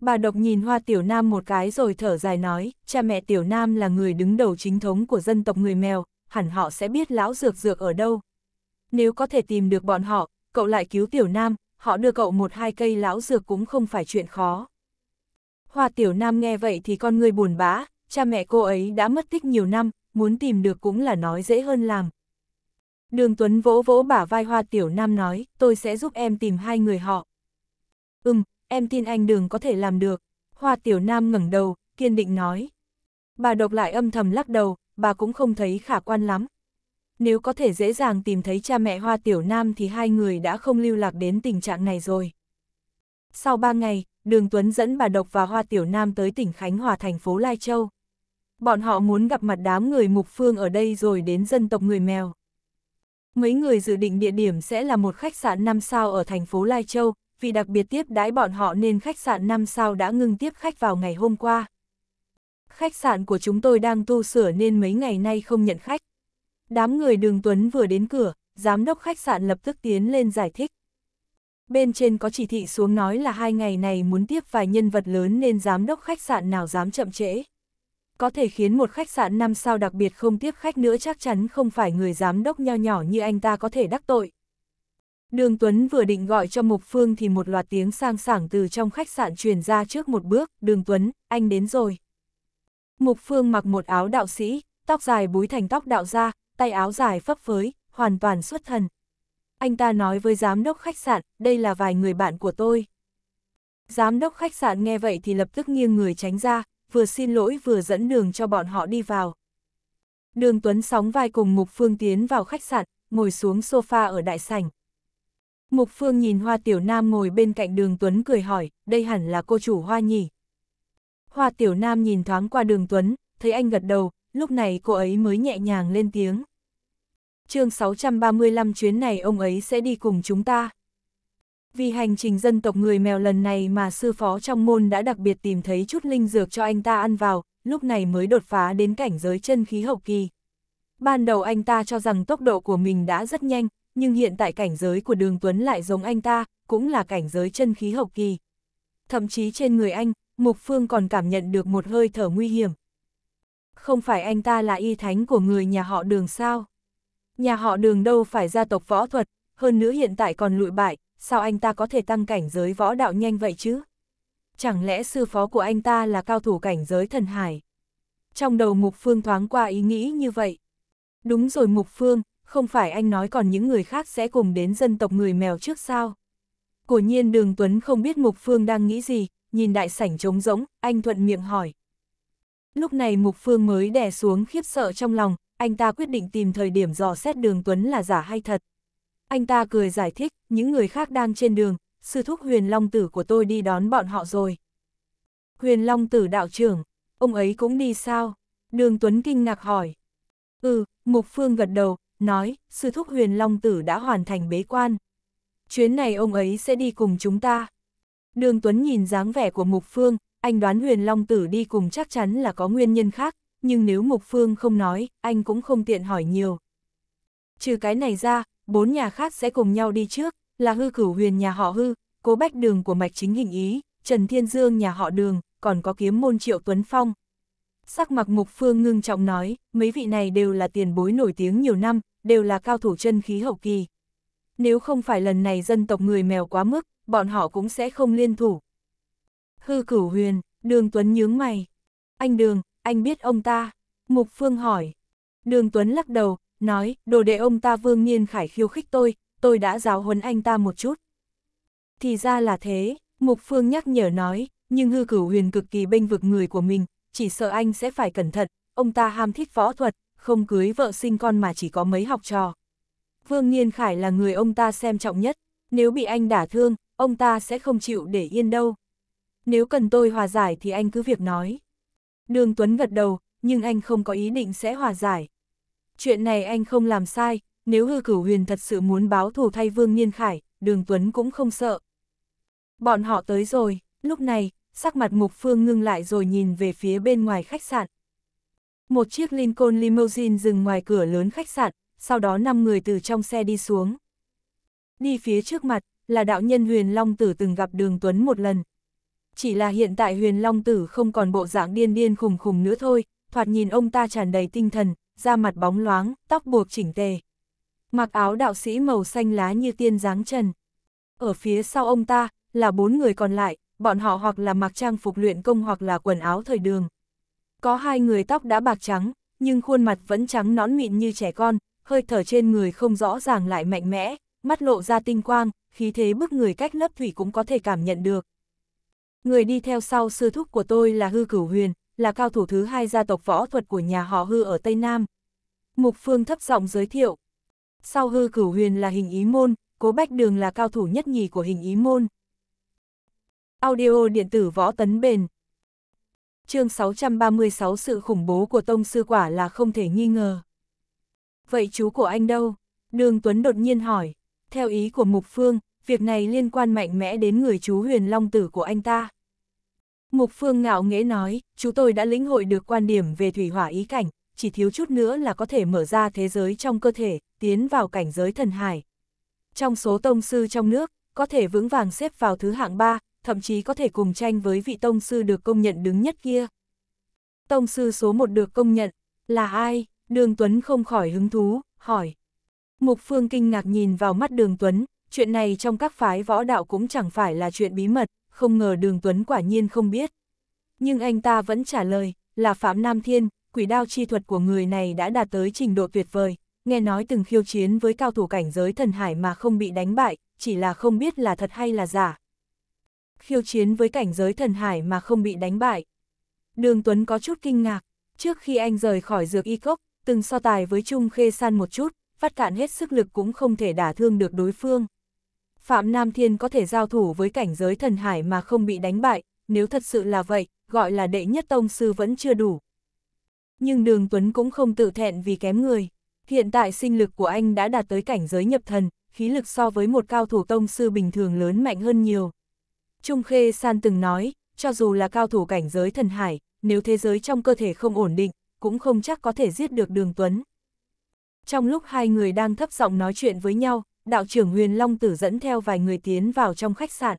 Bà độc nhìn Hoa Tiểu Nam một cái rồi thở dài nói, cha mẹ Tiểu Nam là người đứng đầu chính thống của dân tộc người mèo, hẳn họ sẽ biết lão dược dược ở đâu. Nếu có thể tìm được bọn họ, cậu lại cứu Tiểu Nam, họ đưa cậu một hai cây lão dược cũng không phải chuyện khó. Hoa Tiểu Nam nghe vậy thì con người buồn bã, cha mẹ cô ấy đã mất tích nhiều năm, muốn tìm được cũng là nói dễ hơn làm. Đường Tuấn vỗ vỗ bả vai Hoa Tiểu Nam nói, tôi sẽ giúp em tìm hai người họ. Ừm, em tin anh Đường có thể làm được. Hoa Tiểu Nam ngẩng đầu, kiên định nói. Bà độc lại âm thầm lắc đầu, bà cũng không thấy khả quan lắm. Nếu có thể dễ dàng tìm thấy cha mẹ Hoa Tiểu Nam thì hai người đã không lưu lạc đến tình trạng này rồi. Sau ba ngày, Đường Tuấn dẫn bà Độc và Hoa Tiểu Nam tới tỉnh Khánh Hòa thành phố Lai Châu. Bọn họ muốn gặp mặt đám người mục phương ở đây rồi đến dân tộc người mèo. Mấy người dự định địa điểm sẽ là một khách sạn 5 sao ở thành phố Lai Châu, vì đặc biệt tiếp đãi bọn họ nên khách sạn 5 sao đã ngưng tiếp khách vào ngày hôm qua. Khách sạn của chúng tôi đang tu sửa nên mấy ngày nay không nhận khách. Đám người đường Tuấn vừa đến cửa, giám đốc khách sạn lập tức tiến lên giải thích. Bên trên có chỉ thị xuống nói là hai ngày này muốn tiếp vài nhân vật lớn nên giám đốc khách sạn nào dám chậm trễ có thể khiến một khách sạn 5 sao đặc biệt không tiếp khách nữa chắc chắn không phải người giám đốc nho nhỏ như anh ta có thể đắc tội. Đường Tuấn vừa định gọi cho Mục Phương thì một loạt tiếng sang sảng từ trong khách sạn truyền ra trước một bước, Đường Tuấn, anh đến rồi. Mục Phương mặc một áo đạo sĩ, tóc dài búi thành tóc đạo ra, tay áo dài phấp phới, hoàn toàn xuất thần. Anh ta nói với giám đốc khách sạn, đây là vài người bạn của tôi. Giám đốc khách sạn nghe vậy thì lập tức nghiêng người tránh ra, vừa xin lỗi vừa dẫn đường cho bọn họ đi vào. Đường Tuấn sóng vai cùng Mục Phương tiến vào khách sạn, ngồi xuống sofa ở đại sảnh. Mục Phương nhìn Hoa Tiểu Nam ngồi bên cạnh đường Tuấn cười hỏi, đây hẳn là cô chủ Hoa nhỉ. Hoa Tiểu Nam nhìn thoáng qua đường Tuấn, thấy anh gật đầu, lúc này cô ấy mới nhẹ nhàng lên tiếng. chương 635 chuyến này ông ấy sẽ đi cùng chúng ta. Vì hành trình dân tộc người mèo lần này mà sư phó trong môn đã đặc biệt tìm thấy chút linh dược cho anh ta ăn vào, lúc này mới đột phá đến cảnh giới chân khí hậu kỳ. Ban đầu anh ta cho rằng tốc độ của mình đã rất nhanh, nhưng hiện tại cảnh giới của đường Tuấn lại giống anh ta, cũng là cảnh giới chân khí hậu kỳ. Thậm chí trên người anh, Mục Phương còn cảm nhận được một hơi thở nguy hiểm. Không phải anh ta là y thánh của người nhà họ đường sao? Nhà họ đường đâu phải gia tộc võ thuật, hơn nữa hiện tại còn lụi bại, sao anh ta có thể tăng cảnh giới võ đạo nhanh vậy chứ? Chẳng lẽ sư phó của anh ta là cao thủ cảnh giới thần hải? Trong đầu Mục Phương thoáng qua ý nghĩ như vậy. Đúng rồi Mục Phương, không phải anh nói còn những người khác sẽ cùng đến dân tộc người mèo trước sao? Của nhiên đường Tuấn không biết Mục Phương đang nghĩ gì, nhìn đại sảnh trống rỗng, anh thuận miệng hỏi. Lúc này Mục Phương mới đè xuống khiếp sợ trong lòng, anh ta quyết định tìm thời điểm dò xét đường Tuấn là giả hay thật. Anh ta cười giải thích, những người khác đang trên đường, sư thúc huyền long tử của tôi đi đón bọn họ rồi. Huyền long tử đạo trưởng, ông ấy cũng đi sao? Đường Tuấn kinh ngạc hỏi. Ừ, Mục Phương gật đầu, nói, sư thúc huyền long tử đã hoàn thành bế quan. Chuyến này ông ấy sẽ đi cùng chúng ta. Đường Tuấn nhìn dáng vẻ của Mục Phương, anh đoán huyền long tử đi cùng chắc chắn là có nguyên nhân khác, nhưng nếu Mục Phương không nói, anh cũng không tiện hỏi nhiều. Trừ cái này ra, bốn nhà khác sẽ cùng nhau đi trước, là hư cửu huyền nhà họ hư, cố bách đường của mạch chính hình ý, Trần Thiên Dương nhà họ đường, còn có kiếm môn triệu Tuấn Phong. Sắc mặc mục phương ngưng trọng nói, mấy vị này đều là tiền bối nổi tiếng nhiều năm, đều là cao thủ chân khí hậu kỳ. Nếu không phải lần này dân tộc người mèo quá mức, bọn họ cũng sẽ không liên thủ. Hư cửu huyền, đường Tuấn nhướng mày. Anh Đường, anh biết ông ta. Mục Phương hỏi. Đường Tuấn lắc đầu, nói, đồ đệ ông ta Vương Niên Khải khiêu khích tôi, tôi đã giáo huấn anh ta một chút. Thì ra là thế, Mục Phương nhắc nhở nói, nhưng hư cửu huyền cực kỳ bênh vực người của mình, chỉ sợ anh sẽ phải cẩn thận, ông ta ham thích võ thuật, không cưới vợ sinh con mà chỉ có mấy học trò. Vương Niên Khải là người ông ta xem trọng nhất, nếu bị anh đả thương, ông ta sẽ không chịu để yên đâu. Nếu cần tôi hòa giải thì anh cứ việc nói. Đường Tuấn gật đầu, nhưng anh không có ý định sẽ hòa giải chuyện này anh không làm sai, nếu hư cửu huyền thật sự muốn báo thù thay Vương Niên Khải, Đường Tuấn cũng không sợ. Bọn họ tới rồi, lúc này, sắc mặt Mục Phương ngưng lại rồi nhìn về phía bên ngoài khách sạn. Một chiếc Lincoln limousine dừng ngoài cửa lớn khách sạn, sau đó 5 người từ trong xe đi xuống. Đi phía trước mặt, là đạo nhân Huyền Long Tử từng gặp Đường Tuấn một lần. Chỉ là hiện tại Huyền Long Tử không còn bộ dạng điên điên khùng khùng nữa thôi, thoạt nhìn ông ta tràn đầy tinh thần, da mặt bóng loáng, tóc buộc chỉnh tề. Mặc áo đạo sĩ màu xanh lá như tiên dáng trần. Ở phía sau ông ta, là bốn người còn lại, bọn họ hoặc là mặc trang phục luyện công hoặc là quần áo thời đường. Có hai người tóc đã bạc trắng, nhưng khuôn mặt vẫn trắng nón mịn như trẻ con, hơi thở trên người không rõ ràng lại mạnh mẽ, mắt lộ ra tinh quang, khí thế bức người cách lớp thủy cũng có thể cảm nhận được. Người đi theo sau sư thúc của tôi là hư cửu huyền, là cao thủ thứ hai gia tộc võ thuật của nhà họ hư ở Tây Nam. Mục Phương thấp giọng giới thiệu. Sau hư cửu huyền là hình ý môn, cố bách đường là cao thủ nhất nhì của hình ý môn. Audio điện tử võ tấn bền. chương 636 sự khủng bố của tông sư quả là không thể nghi ngờ. Vậy chú của anh đâu? Đường Tuấn đột nhiên hỏi. Theo ý của Mục Phương, việc này liên quan mạnh mẽ đến người chú huyền long tử của anh ta. Mục Phương ngạo nghễ nói, chú tôi đã lĩnh hội được quan điểm về thủy hỏa ý cảnh, chỉ thiếu chút nữa là có thể mở ra thế giới trong cơ thể, tiến vào cảnh giới thần hải. Trong số tông sư trong nước, có thể vững vàng xếp vào thứ hạng 3, thậm chí có thể cùng tranh với vị tông sư được công nhận đứng nhất kia. Tông sư số 1 được công nhận, là ai? Đường Tuấn không khỏi hứng thú, hỏi. Mục Phương kinh ngạc nhìn vào mắt Đường Tuấn, chuyện này trong các phái võ đạo cũng chẳng phải là chuyện bí mật, không ngờ đường Tuấn quả nhiên không biết. Nhưng anh ta vẫn trả lời, là Phạm Nam Thiên, quỷ đao chi thuật của người này đã đạt tới trình độ tuyệt vời, nghe nói từng khiêu chiến với cao thủ cảnh giới thần hải mà không bị đánh bại, chỉ là không biết là thật hay là giả. Khiêu chiến với cảnh giới thần hải mà không bị đánh bại. Đường Tuấn có chút kinh ngạc, trước khi anh rời khỏi dược y cốc, từng so tài với Trung Khê San một chút, phát cạn hết sức lực cũng không thể đả thương được đối phương. Phạm Nam Thiên có thể giao thủ với cảnh giới thần hải mà không bị đánh bại, nếu thật sự là vậy, gọi là đệ nhất tông sư vẫn chưa đủ. Nhưng đường Tuấn cũng không tự thẹn vì kém người. Hiện tại sinh lực của anh đã đạt tới cảnh giới nhập thần, khí lực so với một cao thủ tông sư bình thường lớn mạnh hơn nhiều. Trung Khê San từng nói, cho dù là cao thủ cảnh giới thần hải, nếu thế giới trong cơ thể không ổn định, cũng không chắc có thể giết được đường Tuấn. Trong lúc hai người đang thấp giọng nói chuyện với nhau, đạo trưởng Huyền Long Tử dẫn theo vài người tiến vào trong khách sạn.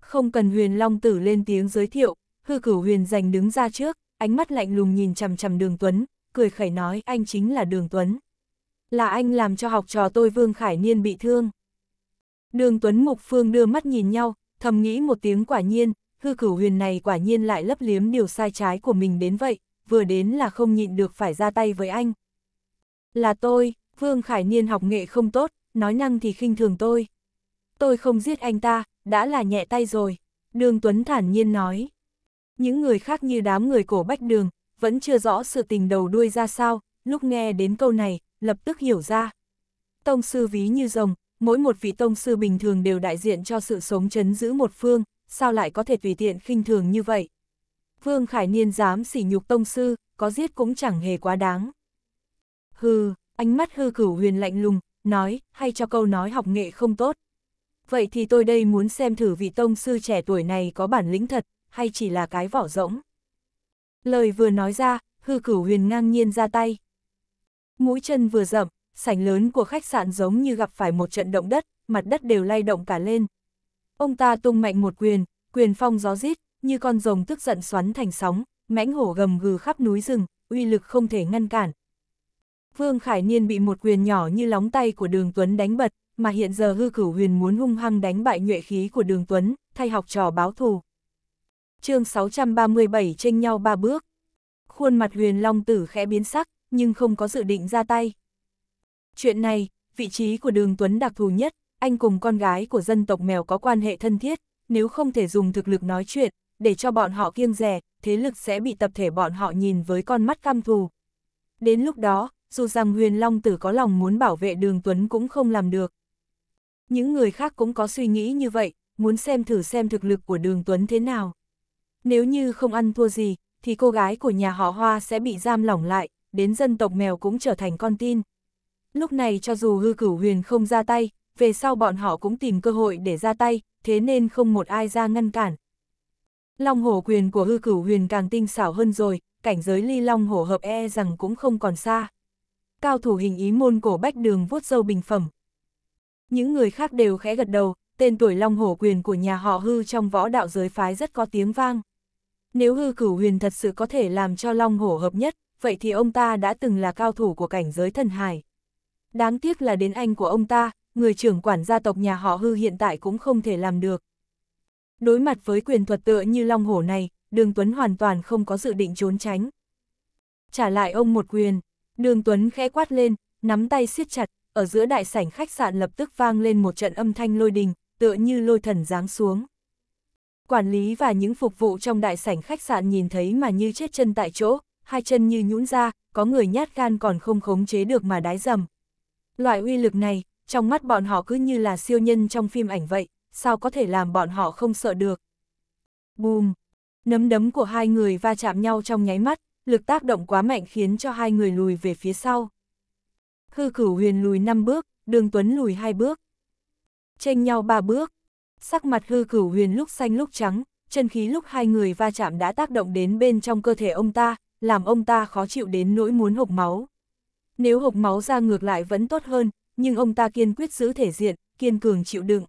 Không cần Huyền Long Tử lên tiếng giới thiệu, hư cửu Huyền giành đứng ra trước, ánh mắt lạnh lùng nhìn chằm chằm Đường Tuấn, cười khẩy nói anh chính là Đường Tuấn. Là anh làm cho học trò tôi Vương Khải Niên bị thương. Đường Tuấn Mục Phương đưa mắt nhìn nhau, thầm nghĩ một tiếng quả nhiên, hư cửu huyền này quả nhiên lại lấp liếm điều sai trái của mình đến vậy, vừa đến là không nhịn được phải ra tay với anh. Là tôi, Vương Khải Niên học nghệ không tốt, nói năng thì khinh thường tôi. Tôi không giết anh ta, đã là nhẹ tay rồi, Đường Tuấn thản nhiên nói. Những người khác như đám người cổ bách đường, vẫn chưa rõ sự tình đầu đuôi ra sao, lúc nghe đến câu này, lập tức hiểu ra. Tông sư ví như rồng, mỗi một vị tông sư bình thường đều đại diện cho sự sống chấn giữ một phương, sao lại có thể tùy tiện khinh thường như vậy. Vương Khải Niên dám sỉ nhục tông sư, có giết cũng chẳng hề quá đáng. Hừ, ánh mắt hư cửu huyền lạnh lùng, nói, hay cho câu nói học nghệ không tốt. Vậy thì tôi đây muốn xem thử vị tông sư trẻ tuổi này có bản lĩnh thật, hay chỉ là cái vỏ rỗng. Lời vừa nói ra, hư cửu huyền ngang nhiên ra tay. Mũi chân vừa rậm, sảnh lớn của khách sạn giống như gặp phải một trận động đất, mặt đất đều lay động cả lên. Ông ta tung mạnh một quyền, quyền phong gió rít, như con rồng tức giận xoắn thành sóng, mãnh hổ gầm gừ khắp núi rừng, uy lực không thể ngăn cản, Vương Khải Niên bị một quyền nhỏ như lóng tay của Đường Tuấn đánh bật, mà hiện giờ hư cửu huyền muốn hung hăng đánh bại nhuệ khí của Đường Tuấn, thay học trò báo thù. chương 637 tranh nhau ba bước. Khuôn mặt huyền long tử khẽ biến sắc, nhưng không có dự định ra tay. Chuyện này, vị trí của Đường Tuấn đặc thù nhất, anh cùng con gái của dân tộc mèo có quan hệ thân thiết, nếu không thể dùng thực lực nói chuyện, để cho bọn họ kiêng rè, thế lực sẽ bị tập thể bọn họ nhìn với con mắt căm thù. Đến lúc đó, dù rằng huyền long tử có lòng muốn bảo vệ đường Tuấn cũng không làm được. Những người khác cũng có suy nghĩ như vậy, muốn xem thử xem thực lực của đường Tuấn thế nào. Nếu như không ăn thua gì, thì cô gái của nhà họ Hoa sẽ bị giam lỏng lại, đến dân tộc mèo cũng trở thành con tin. Lúc này cho dù hư cửu huyền không ra tay, về sau bọn họ cũng tìm cơ hội để ra tay, thế nên không một ai ra ngăn cản. Long hổ quyền của hư cửu huyền càng tinh xảo hơn rồi, cảnh giới ly long hổ hợp e rằng cũng không còn xa cao thủ hình ý môn cổ bách đường vuốt dâu bình phẩm. Những người khác đều khẽ gật đầu, tên tuổi long hổ quyền của nhà họ hư trong võ đạo giới phái rất có tiếng vang. Nếu hư cửu huyền thật sự có thể làm cho long hổ hợp nhất, vậy thì ông ta đã từng là cao thủ của cảnh giới thần hải. Đáng tiếc là đến anh của ông ta, người trưởng quản gia tộc nhà họ hư hiện tại cũng không thể làm được. Đối mặt với quyền thuật tựa như long hổ này, Đường Tuấn hoàn toàn không có dự định trốn tránh. Trả lại ông một quyền. Đường Tuấn khẽ quát lên, nắm tay siết chặt, ở giữa đại sảnh khách sạn lập tức vang lên một trận âm thanh lôi đình, tựa như lôi thần giáng xuống. Quản lý và những phục vụ trong đại sảnh khách sạn nhìn thấy mà như chết chân tại chỗ, hai chân như nhũn ra, có người nhát gan còn không khống chế được mà đái dầm. Loại uy lực này, trong mắt bọn họ cứ như là siêu nhân trong phim ảnh vậy, sao có thể làm bọn họ không sợ được. Bùm! Nấm đấm của hai người va chạm nhau trong nháy mắt, lực tác động quá mạnh khiến cho hai người lùi về phía sau. Hư cửu huyền lùi 5 bước, đường Tuấn lùi hai bước. Tranh nhau ba bước, sắc mặt hư cửu huyền lúc xanh lúc trắng, chân khí lúc hai người va chạm đã tác động đến bên trong cơ thể ông ta, làm ông ta khó chịu đến nỗi muốn hộc máu. Nếu hộc máu ra ngược lại vẫn tốt hơn, nhưng ông ta kiên quyết giữ thể diện, kiên cường chịu đựng.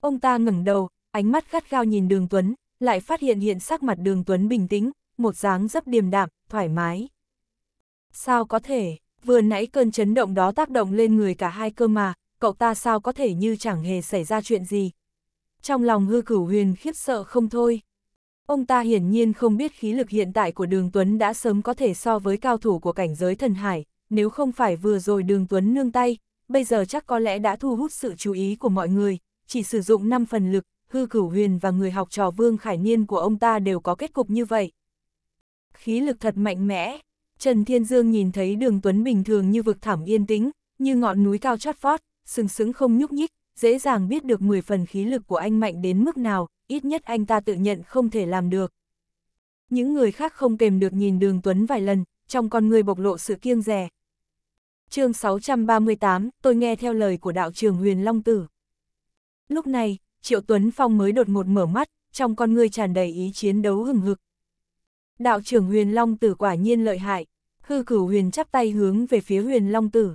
Ông ta ngẩng đầu, ánh mắt gắt gao nhìn đường Tuấn, lại phát hiện hiện sắc mặt đường Tuấn bình tĩnh, một dáng dấp điềm đạm, thoải mái. Sao có thể, vừa nãy cơn chấn động đó tác động lên người cả hai cơ mà, cậu ta sao có thể như chẳng hề xảy ra chuyện gì. Trong lòng hư cửu huyền khiếp sợ không thôi. Ông ta hiển nhiên không biết khí lực hiện tại của đường Tuấn đã sớm có thể so với cao thủ của cảnh giới thần hải, nếu không phải vừa rồi đường Tuấn nương tay, bây giờ chắc có lẽ đã thu hút sự chú ý của mọi người, chỉ sử dụng 5 phần lực, hư cửu huyền và người học trò Vương Khải Niên của ông ta đều có kết cục như vậy khí lực thật mạnh mẽ. Trần Thiên Dương nhìn thấy đường Tuấn bình thường như vực thẳm yên tĩnh, như ngọn núi cao chót vót, sừng sững không nhúc nhích, dễ dàng biết được 10 phần khí lực của anh mạnh đến mức nào, ít nhất anh ta tự nhận không thể làm được. Những người khác không kềm được nhìn đường Tuấn vài lần, trong con người bộc lộ sự kiêng rè. chương 638, tôi nghe theo lời của đạo trường huyền Long Tử. Lúc này, Triệu Tuấn Phong mới đột ngột mở mắt, trong con người tràn đầy ý chiến đấu hừng hực, Đạo trưởng huyền long tử quả nhiên lợi hại, hư cửu huyền chắp tay hướng về phía huyền long tử.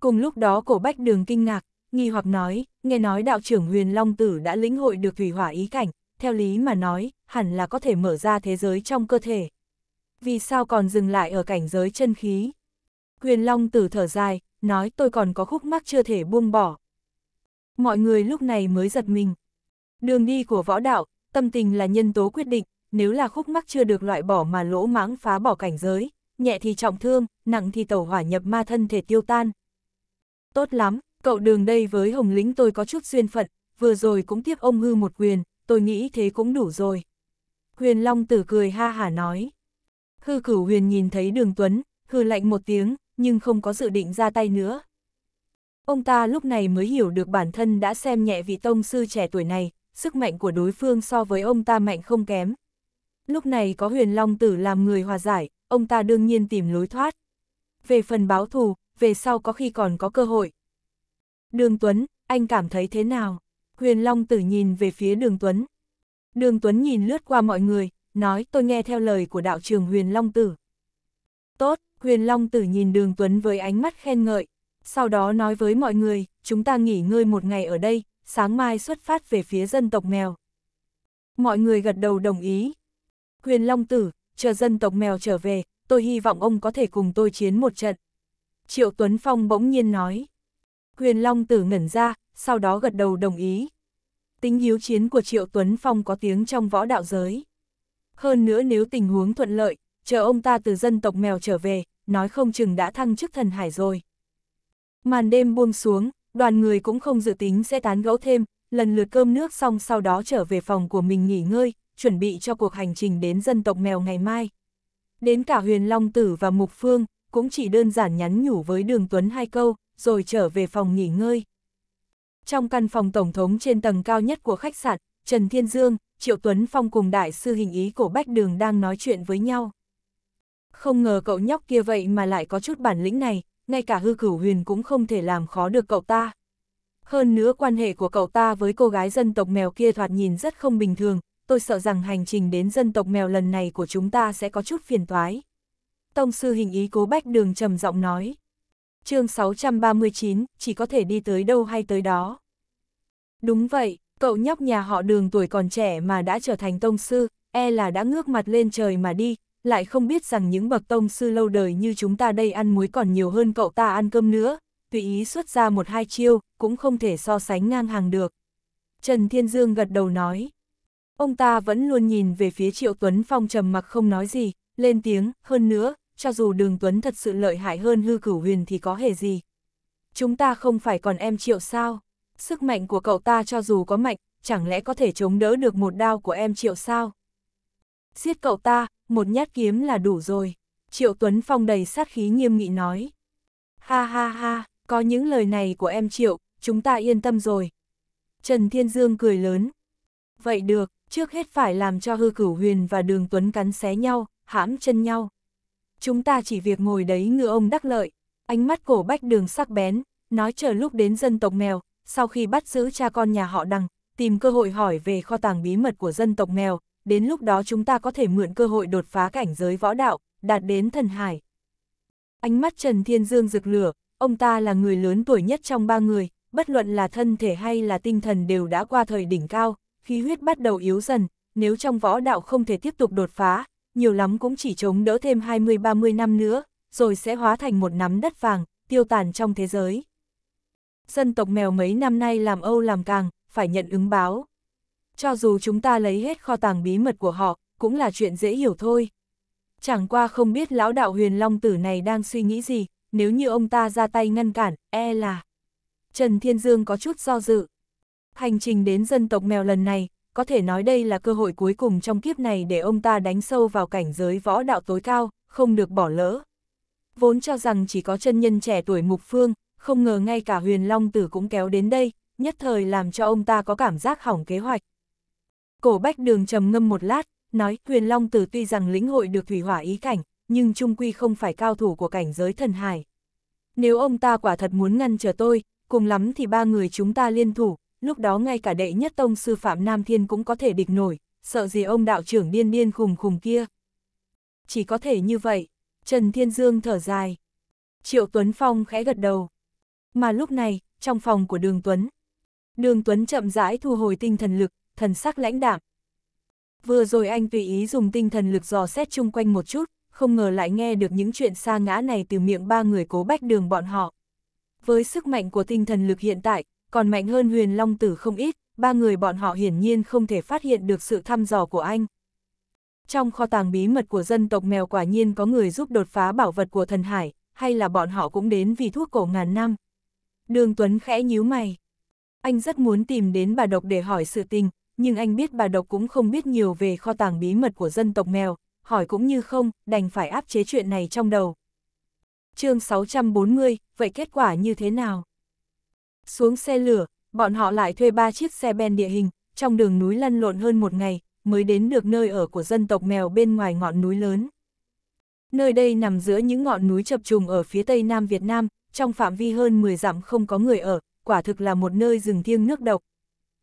Cùng lúc đó cổ bách đường kinh ngạc, nghi hoặc nói, nghe nói đạo trưởng huyền long tử đã lĩnh hội được thủy hỏa ý cảnh, theo lý mà nói, hẳn là có thể mở ra thế giới trong cơ thể. Vì sao còn dừng lại ở cảnh giới chân khí? Huyền long tử thở dài, nói tôi còn có khúc mắc chưa thể buông bỏ. Mọi người lúc này mới giật mình. Đường đi của võ đạo, tâm tình là nhân tố quyết định, nếu là khúc mắc chưa được loại bỏ mà lỗ mãng phá bỏ cảnh giới, nhẹ thì trọng thương, nặng thì tẩu hỏa nhập ma thân thể tiêu tan. Tốt lắm, cậu đường đây với hồng lính tôi có chút duyên phận, vừa rồi cũng tiếp ông hư một quyền, tôi nghĩ thế cũng đủ rồi. Huyền Long tử cười ha hả nói. Hư cửu huyền nhìn thấy đường Tuấn, hư lạnh một tiếng, nhưng không có dự định ra tay nữa. Ông ta lúc này mới hiểu được bản thân đã xem nhẹ vị tông sư trẻ tuổi này, sức mạnh của đối phương so với ông ta mạnh không kém, Lúc này có huyền long tử làm người hòa giải, ông ta đương nhiên tìm lối thoát. Về phần báo thù, về sau có khi còn có cơ hội. Đường Tuấn, anh cảm thấy thế nào? Huyền Long tử nhìn về phía đường Tuấn. Đường Tuấn nhìn lướt qua mọi người, nói tôi nghe theo lời của đạo trường Huyền Long tử. Tốt, Huyền Long tử nhìn đường Tuấn với ánh mắt khen ngợi. Sau đó nói với mọi người, chúng ta nghỉ ngơi một ngày ở đây, sáng mai xuất phát về phía dân tộc mèo. Mọi người gật đầu đồng ý, Huyền Long Tử, chờ dân tộc mèo trở về, tôi hy vọng ông có thể cùng tôi chiến một trận. Triệu Tuấn Phong bỗng nhiên nói. Huyền Long Tử ngẩn ra, sau đó gật đầu đồng ý. Tính hiếu chiến của Triệu Tuấn Phong có tiếng trong võ đạo giới. Hơn nữa nếu tình huống thuận lợi, chờ ông ta từ dân tộc mèo trở về, nói không chừng đã thăng chức thần hải rồi. Màn đêm buông xuống, đoàn người cũng không dự tính sẽ tán gẫu thêm, lần lượt cơm nước xong sau đó trở về phòng của mình nghỉ ngơi, chuẩn bị cho cuộc hành trình đến dân tộc mèo ngày mai. Đến cả Huyền Long Tử và Mục Phương, cũng chỉ đơn giản nhắn nhủ với Đường Tuấn hai câu, rồi trở về phòng nghỉ ngơi. Trong căn phòng Tổng thống trên tầng cao nhất của khách sạn, Trần Thiên Dương, Triệu Tuấn Phong cùng đại sư hình ý của Bách Đường đang nói chuyện với nhau. Không ngờ cậu nhóc kia vậy mà lại có chút bản lĩnh này, ngay cả hư cửu huyền cũng không thể làm khó được cậu ta. Hơn nữa quan hệ của cậu ta với cô gái dân tộc mèo kia thoạt nhìn rất không bình thường, tôi sợ rằng hành trình đến dân tộc mèo lần này của chúng ta sẽ có chút phiền toái. Tông sư hình ý cố bách đường trầm giọng nói. chương 639, chỉ có thể đi tới đâu hay tới đó. Đúng vậy, cậu nhóc nhà họ đường tuổi còn trẻ mà đã trở thành tông sư, e là đã ngước mặt lên trời mà đi, lại không biết rằng những bậc tông sư lâu đời như chúng ta đây ăn muối còn nhiều hơn cậu ta ăn cơm nữa, tùy ý xuất ra một hai chiêu, cũng không thể so sánh ngang hàng được. Trần Thiên Dương gật đầu nói. Ông ta vẫn luôn nhìn về phía Triệu Tuấn Phong trầm mặc không nói gì, lên tiếng, hơn nữa, cho dù đường Tuấn thật sự lợi hại hơn hư cửu huyền thì có hề gì. Chúng ta không phải còn em Triệu sao? Sức mạnh của cậu ta cho dù có mạnh, chẳng lẽ có thể chống đỡ được một đao của em Triệu sao? Giết cậu ta, một nhát kiếm là đủ rồi. Triệu Tuấn Phong đầy sát khí nghiêm nghị nói. Ha ha ha, có những lời này của em Triệu, chúng ta yên tâm rồi. Trần Thiên Dương cười lớn. Vậy được, Trước hết phải làm cho hư cửu huyền và đường tuấn cắn xé nhau, hãm chân nhau. Chúng ta chỉ việc ngồi đấy ngựa ông đắc lợi, ánh mắt cổ bách đường sắc bén, nói chờ lúc đến dân tộc mèo, sau khi bắt giữ cha con nhà họ đằng, tìm cơ hội hỏi về kho tàng bí mật của dân tộc mèo, đến lúc đó chúng ta có thể mượn cơ hội đột phá cảnh giới võ đạo, đạt đến thần hải. Ánh mắt Trần Thiên Dương rực lửa, ông ta là người lớn tuổi nhất trong ba người, bất luận là thân thể hay là tinh thần đều đã qua thời đỉnh cao, khí huyết bắt đầu yếu dần, nếu trong võ đạo không thể tiếp tục đột phá, nhiều lắm cũng chỉ chống đỡ thêm 20-30 năm nữa, rồi sẽ hóa thành một nắm đất vàng, tiêu tàn trong thế giới. Dân tộc mèo mấy năm nay làm Âu làm càng, phải nhận ứng báo. Cho dù chúng ta lấy hết kho tàng bí mật của họ, cũng là chuyện dễ hiểu thôi. Chẳng qua không biết lão đạo huyền long tử này đang suy nghĩ gì, nếu như ông ta ra tay ngăn cản, e là... Trần Thiên Dương có chút do dự, Hành trình đến dân tộc mèo lần này, có thể nói đây là cơ hội cuối cùng trong kiếp này để ông ta đánh sâu vào cảnh giới võ đạo tối cao, không được bỏ lỡ. Vốn cho rằng chỉ có chân nhân trẻ tuổi mục phương, không ngờ ngay cả huyền long tử cũng kéo đến đây, nhất thời làm cho ông ta có cảm giác hỏng kế hoạch. Cổ bách đường trầm ngâm một lát, nói huyền long tử tuy rằng lĩnh hội được thủy hỏa ý cảnh, nhưng trung quy không phải cao thủ của cảnh giới thần hải. Nếu ông ta quả thật muốn ngăn chờ tôi, cùng lắm thì ba người chúng ta liên thủ, lúc đó ngay cả đệ nhất tông sư Phạm Nam Thiên cũng có thể địch nổi, sợ gì ông đạo trưởng điên điên khùng khùng kia. Chỉ có thể như vậy, Trần Thiên Dương thở dài. Triệu Tuấn Phong khẽ gật đầu. Mà lúc này, trong phòng của Đường Tuấn, Đường Tuấn chậm rãi thu hồi tinh thần lực, thần sắc lãnh đạm. Vừa rồi anh tùy ý dùng tinh thần lực dò xét chung quanh một chút, không ngờ lại nghe được những chuyện xa ngã này từ miệng ba người cố bách đường bọn họ. Với sức mạnh của tinh thần lực hiện tại, còn mạnh hơn huyền long tử không ít, ba người bọn họ hiển nhiên không thể phát hiện được sự thăm dò của anh. Trong kho tàng bí mật của dân tộc mèo quả nhiên có người giúp đột phá bảo vật của thần hải, hay là bọn họ cũng đến vì thuốc cổ ngàn năm. Đường Tuấn khẽ nhíu mày. Anh rất muốn tìm đến bà độc để hỏi sự tình, nhưng anh biết bà độc cũng không biết nhiều về kho tàng bí mật của dân tộc mèo, hỏi cũng như không, đành phải áp chế chuyện này trong đầu. chương 640, vậy kết quả như thế nào? Xuống xe lửa, bọn họ lại thuê ba chiếc xe ben địa hình, trong đường núi lăn lộn hơn một ngày, mới đến được nơi ở của dân tộc mèo bên ngoài ngọn núi lớn. Nơi đây nằm giữa những ngọn núi chập trùng ở phía tây nam Việt Nam, trong phạm vi hơn 10 dặm không có người ở, quả thực là một nơi rừng thiêng nước độc.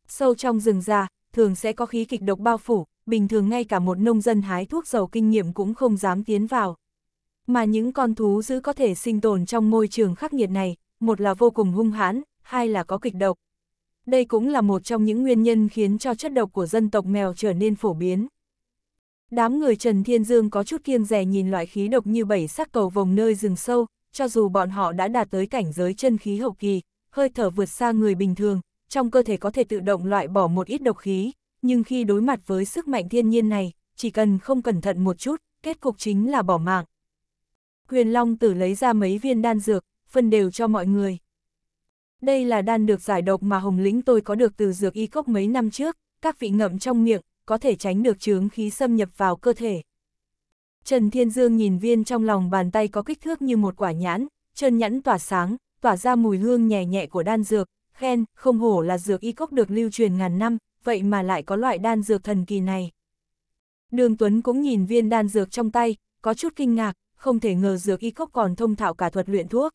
Sâu trong rừng già, thường sẽ có khí kịch độc bao phủ, bình thường ngay cả một nông dân hái thuốc giàu kinh nghiệm cũng không dám tiến vào. Mà những con thú dữ có thể sinh tồn trong môi trường khắc nghiệt này, một là vô cùng hung hãn, hai là có kịch độc. Đây cũng là một trong những nguyên nhân khiến cho chất độc của dân tộc mèo trở nên phổ biến. Đám người Trần Thiên Dương có chút kiêng rè nhìn loại khí độc như bảy sắc cầu vồng nơi rừng sâu, cho dù bọn họ đã đạt tới cảnh giới chân khí hậu kỳ, hơi thở vượt xa người bình thường, trong cơ thể có thể tự động loại bỏ một ít độc khí, nhưng khi đối mặt với sức mạnh thiên nhiên này, chỉ cần không cẩn thận một chút, kết cục chính là bỏ mạng. Quyền Long tử lấy ra mấy viên đan dược, phân đều cho mọi người. Đây là đan được giải độc mà hồng lĩnh tôi có được từ dược y cốc mấy năm trước, các vị ngậm trong miệng, có thể tránh được chướng khí xâm nhập vào cơ thể. Trần Thiên Dương nhìn viên trong lòng bàn tay có kích thước như một quả nhãn, chân nhãn tỏa sáng, tỏa ra mùi hương nhẹ nhẹ của đan dược, khen, không hổ là dược y cốc được lưu truyền ngàn năm, vậy mà lại có loại đan dược thần kỳ này. Đường Tuấn cũng nhìn viên đan dược trong tay, có chút kinh ngạc, không thể ngờ dược y cốc còn thông thạo cả thuật luyện thuốc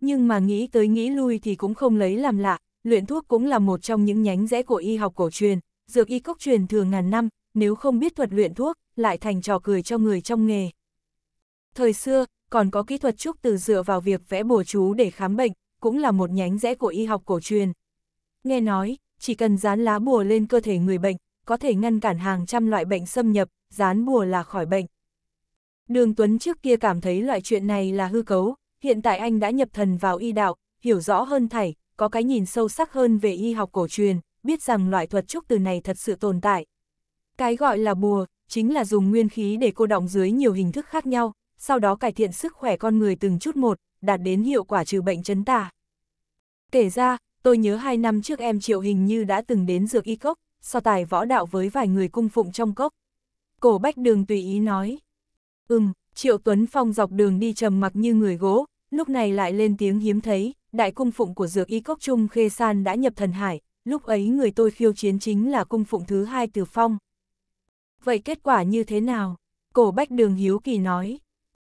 nhưng mà nghĩ tới nghĩ lui thì cũng không lấy làm lạ, luyện thuốc cũng là một trong những nhánh rẽ của y học cổ truyền, dược y cốc truyền thường ngàn năm, nếu không biết thuật luyện thuốc, lại thành trò cười cho người trong nghề. Thời xưa, còn có kỹ thuật trúc từ dựa vào việc vẽ bùa chú để khám bệnh, cũng là một nhánh rẽ của y học cổ truyền. Nghe nói, chỉ cần dán lá bùa lên cơ thể người bệnh, có thể ngăn cản hàng trăm loại bệnh xâm nhập, dán bùa là khỏi bệnh. Đường Tuấn trước kia cảm thấy loại chuyện này là hư cấu, hiện tại anh đã nhập thần vào y đạo, hiểu rõ hơn thảy, có cái nhìn sâu sắc hơn về y học cổ truyền, biết rằng loại thuật trúc từ này thật sự tồn tại. Cái gọi là bùa, chính là dùng nguyên khí để cô động dưới nhiều hình thức khác nhau, sau đó cải thiện sức khỏe con người từng chút một, đạt đến hiệu quả trừ bệnh chấn tà. Kể ra, tôi nhớ hai năm trước em triệu hình như đã từng đến dược y cốc, so tài võ đạo với vài người cung phụng trong cốc. Cổ bách đường tùy ý nói. Ừm, Triệu Tuấn Phong dọc đường đi trầm mặc như người gỗ, lúc này lại lên tiếng hiếm thấy, đại cung phụng của dược y cốc trung khê san đã nhập thần hải, lúc ấy người tôi khiêu chiến chính là cung phụng thứ hai từ phong. Vậy kết quả như thế nào? Cổ bách đường hiếu kỳ nói.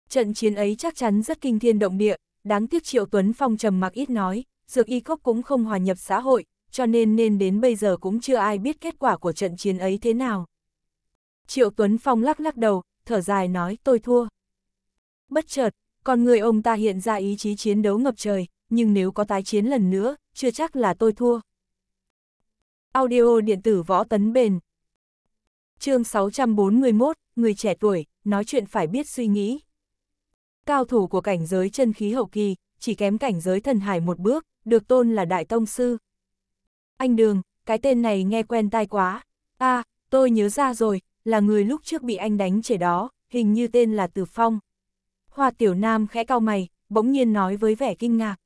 Trận chiến ấy chắc chắn rất kinh thiên động địa, đáng tiếc Triệu Tuấn Phong trầm mặc ít nói, dược y cốc cũng không hòa nhập xã hội, cho nên nên đến bây giờ cũng chưa ai biết kết quả của trận chiến ấy thế nào. Triệu Tuấn Phong lắc lắc đầu, thở dài nói tôi thua. Bất chợt, con người ông ta hiện ra ý chí chiến đấu ngập trời, nhưng nếu có tái chiến lần nữa, chưa chắc là tôi thua. Audio điện tử võ tấn bền chương 641, người trẻ tuổi, nói chuyện phải biết suy nghĩ. Cao thủ của cảnh giới chân khí hậu kỳ, chỉ kém cảnh giới thần hải một bước, được tôn là Đại Tông Sư. Anh Đường, cái tên này nghe quen tai quá. À, tôi nhớ ra rồi, là người lúc trước bị anh đánh trẻ đó, hình như tên là Từ Phong. Hoa Tiểu Nam khẽ cau mày, bỗng nhiên nói với vẻ kinh ngạc.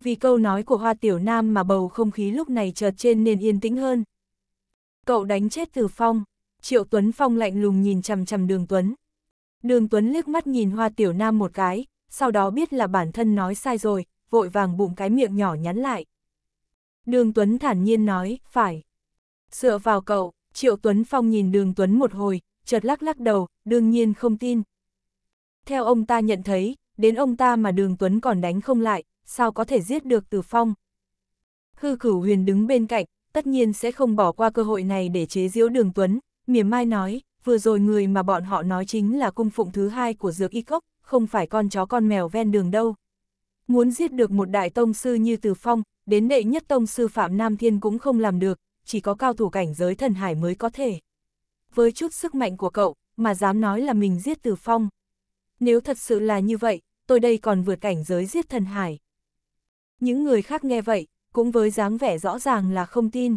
Vì câu nói của Hoa Tiểu Nam mà bầu không khí lúc này chợt trên nền yên tĩnh hơn. Cậu đánh chết Từ Phong, Triệu Tuấn Phong lạnh lùng nhìn chằm chằm Đường Tuấn. Đường Tuấn liếc mắt nhìn Hoa Tiểu Nam một cái, sau đó biết là bản thân nói sai rồi, vội vàng bụng cái miệng nhỏ nhắn lại. Đường Tuấn thản nhiên nói, phải. Dựa vào cậu, Triệu Tuấn Phong nhìn đường Tuấn một hồi, chợt lắc lắc đầu, đương nhiên không tin. Theo ông ta nhận thấy, đến ông ta mà đường Tuấn còn đánh không lại, sao có thể giết được Từ Phong. Hư cửu huyền đứng bên cạnh, tất nhiên sẽ không bỏ qua cơ hội này để chế giễu đường Tuấn, mỉa mai nói, vừa rồi người mà bọn họ nói chính là cung phụng thứ hai của dược y cốc, không phải con chó con mèo ven đường đâu. Muốn giết được một đại tông sư như Từ Phong, đến đệ nhất tông sư Phạm Nam Thiên cũng không làm được, chỉ có cao thủ cảnh giới thần hải mới có thể. Với chút sức mạnh của cậu, mà dám nói là mình giết Từ Phong. Nếu thật sự là như vậy, tôi đây còn vượt cảnh giới giết thần hải. Những người khác nghe vậy, cũng với dáng vẻ rõ ràng là không tin.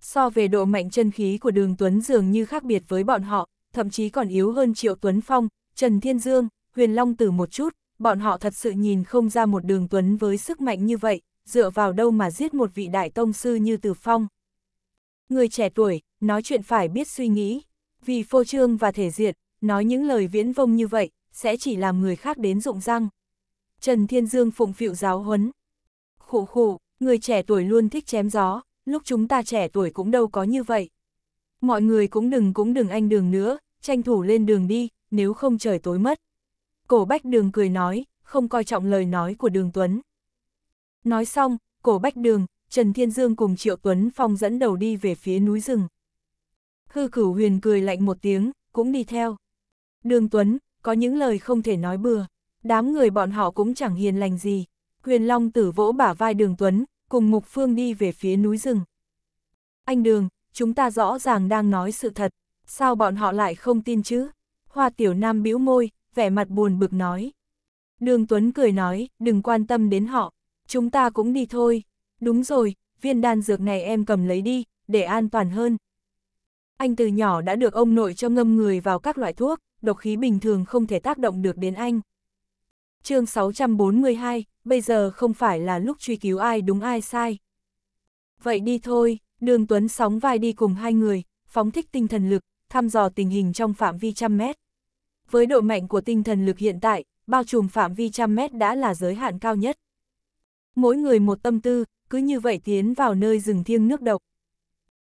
So về độ mạnh chân khí của đường Tuấn dường như khác biệt với bọn họ, thậm chí còn yếu hơn Triệu Tuấn Phong, Trần Thiên Dương, Huyền Long Tử một chút, bọn họ thật sự nhìn không ra một đường Tuấn với sức mạnh như vậy, dựa vào đâu mà giết một vị đại tông sư như Từ Phong. Người trẻ tuổi, nói chuyện phải biết suy nghĩ. Vì phô trương và thể diện, nói những lời viễn vông như vậy, sẽ chỉ làm người khác đến rụng răng. Trần Thiên Dương phụng phịu giáo huấn. Khụ khụ, người trẻ tuổi luôn thích chém gió, lúc chúng ta trẻ tuổi cũng đâu có như vậy. Mọi người cũng đừng cũng đừng anh đường nữa, tranh thủ lên đường đi, nếu không trời tối mất. Cổ Bách Đường cười nói, không coi trọng lời nói của Đường Tuấn. Nói xong, cổ Bách Đường, Trần Thiên Dương cùng Triệu Tuấn Phong dẫn đầu đi về phía núi rừng. Hư cửu huyền cười lạnh một tiếng, cũng đi theo. Đường Tuấn, có những lời không thể nói bừa, đám người bọn họ cũng chẳng hiền lành gì. Huyền Long tử vỗ bả vai đường Tuấn, cùng Mục Phương đi về phía núi rừng. Anh Đường, chúng ta rõ ràng đang nói sự thật, sao bọn họ lại không tin chứ? Hoa Tiểu Nam bĩu môi, vẻ mặt buồn bực nói. Đường Tuấn cười nói, đừng quan tâm đến họ, chúng ta cũng đi thôi. Đúng rồi, viên đan dược này em cầm lấy đi, để an toàn hơn. Anh từ nhỏ đã được ông nội cho ngâm người vào các loại thuốc, độc khí bình thường không thể tác động được đến anh. chương 642, bây giờ không phải là lúc truy cứu ai đúng ai sai. Vậy đi thôi, đường Tuấn sóng vai đi cùng hai người, phóng thích tinh thần lực, thăm dò tình hình trong phạm vi trăm mét. Với độ mạnh của tinh thần lực hiện tại, bao trùm phạm vi trăm mét đã là giới hạn cao nhất. Mỗi người một tâm tư, cứ như vậy tiến vào nơi rừng thiêng nước độc.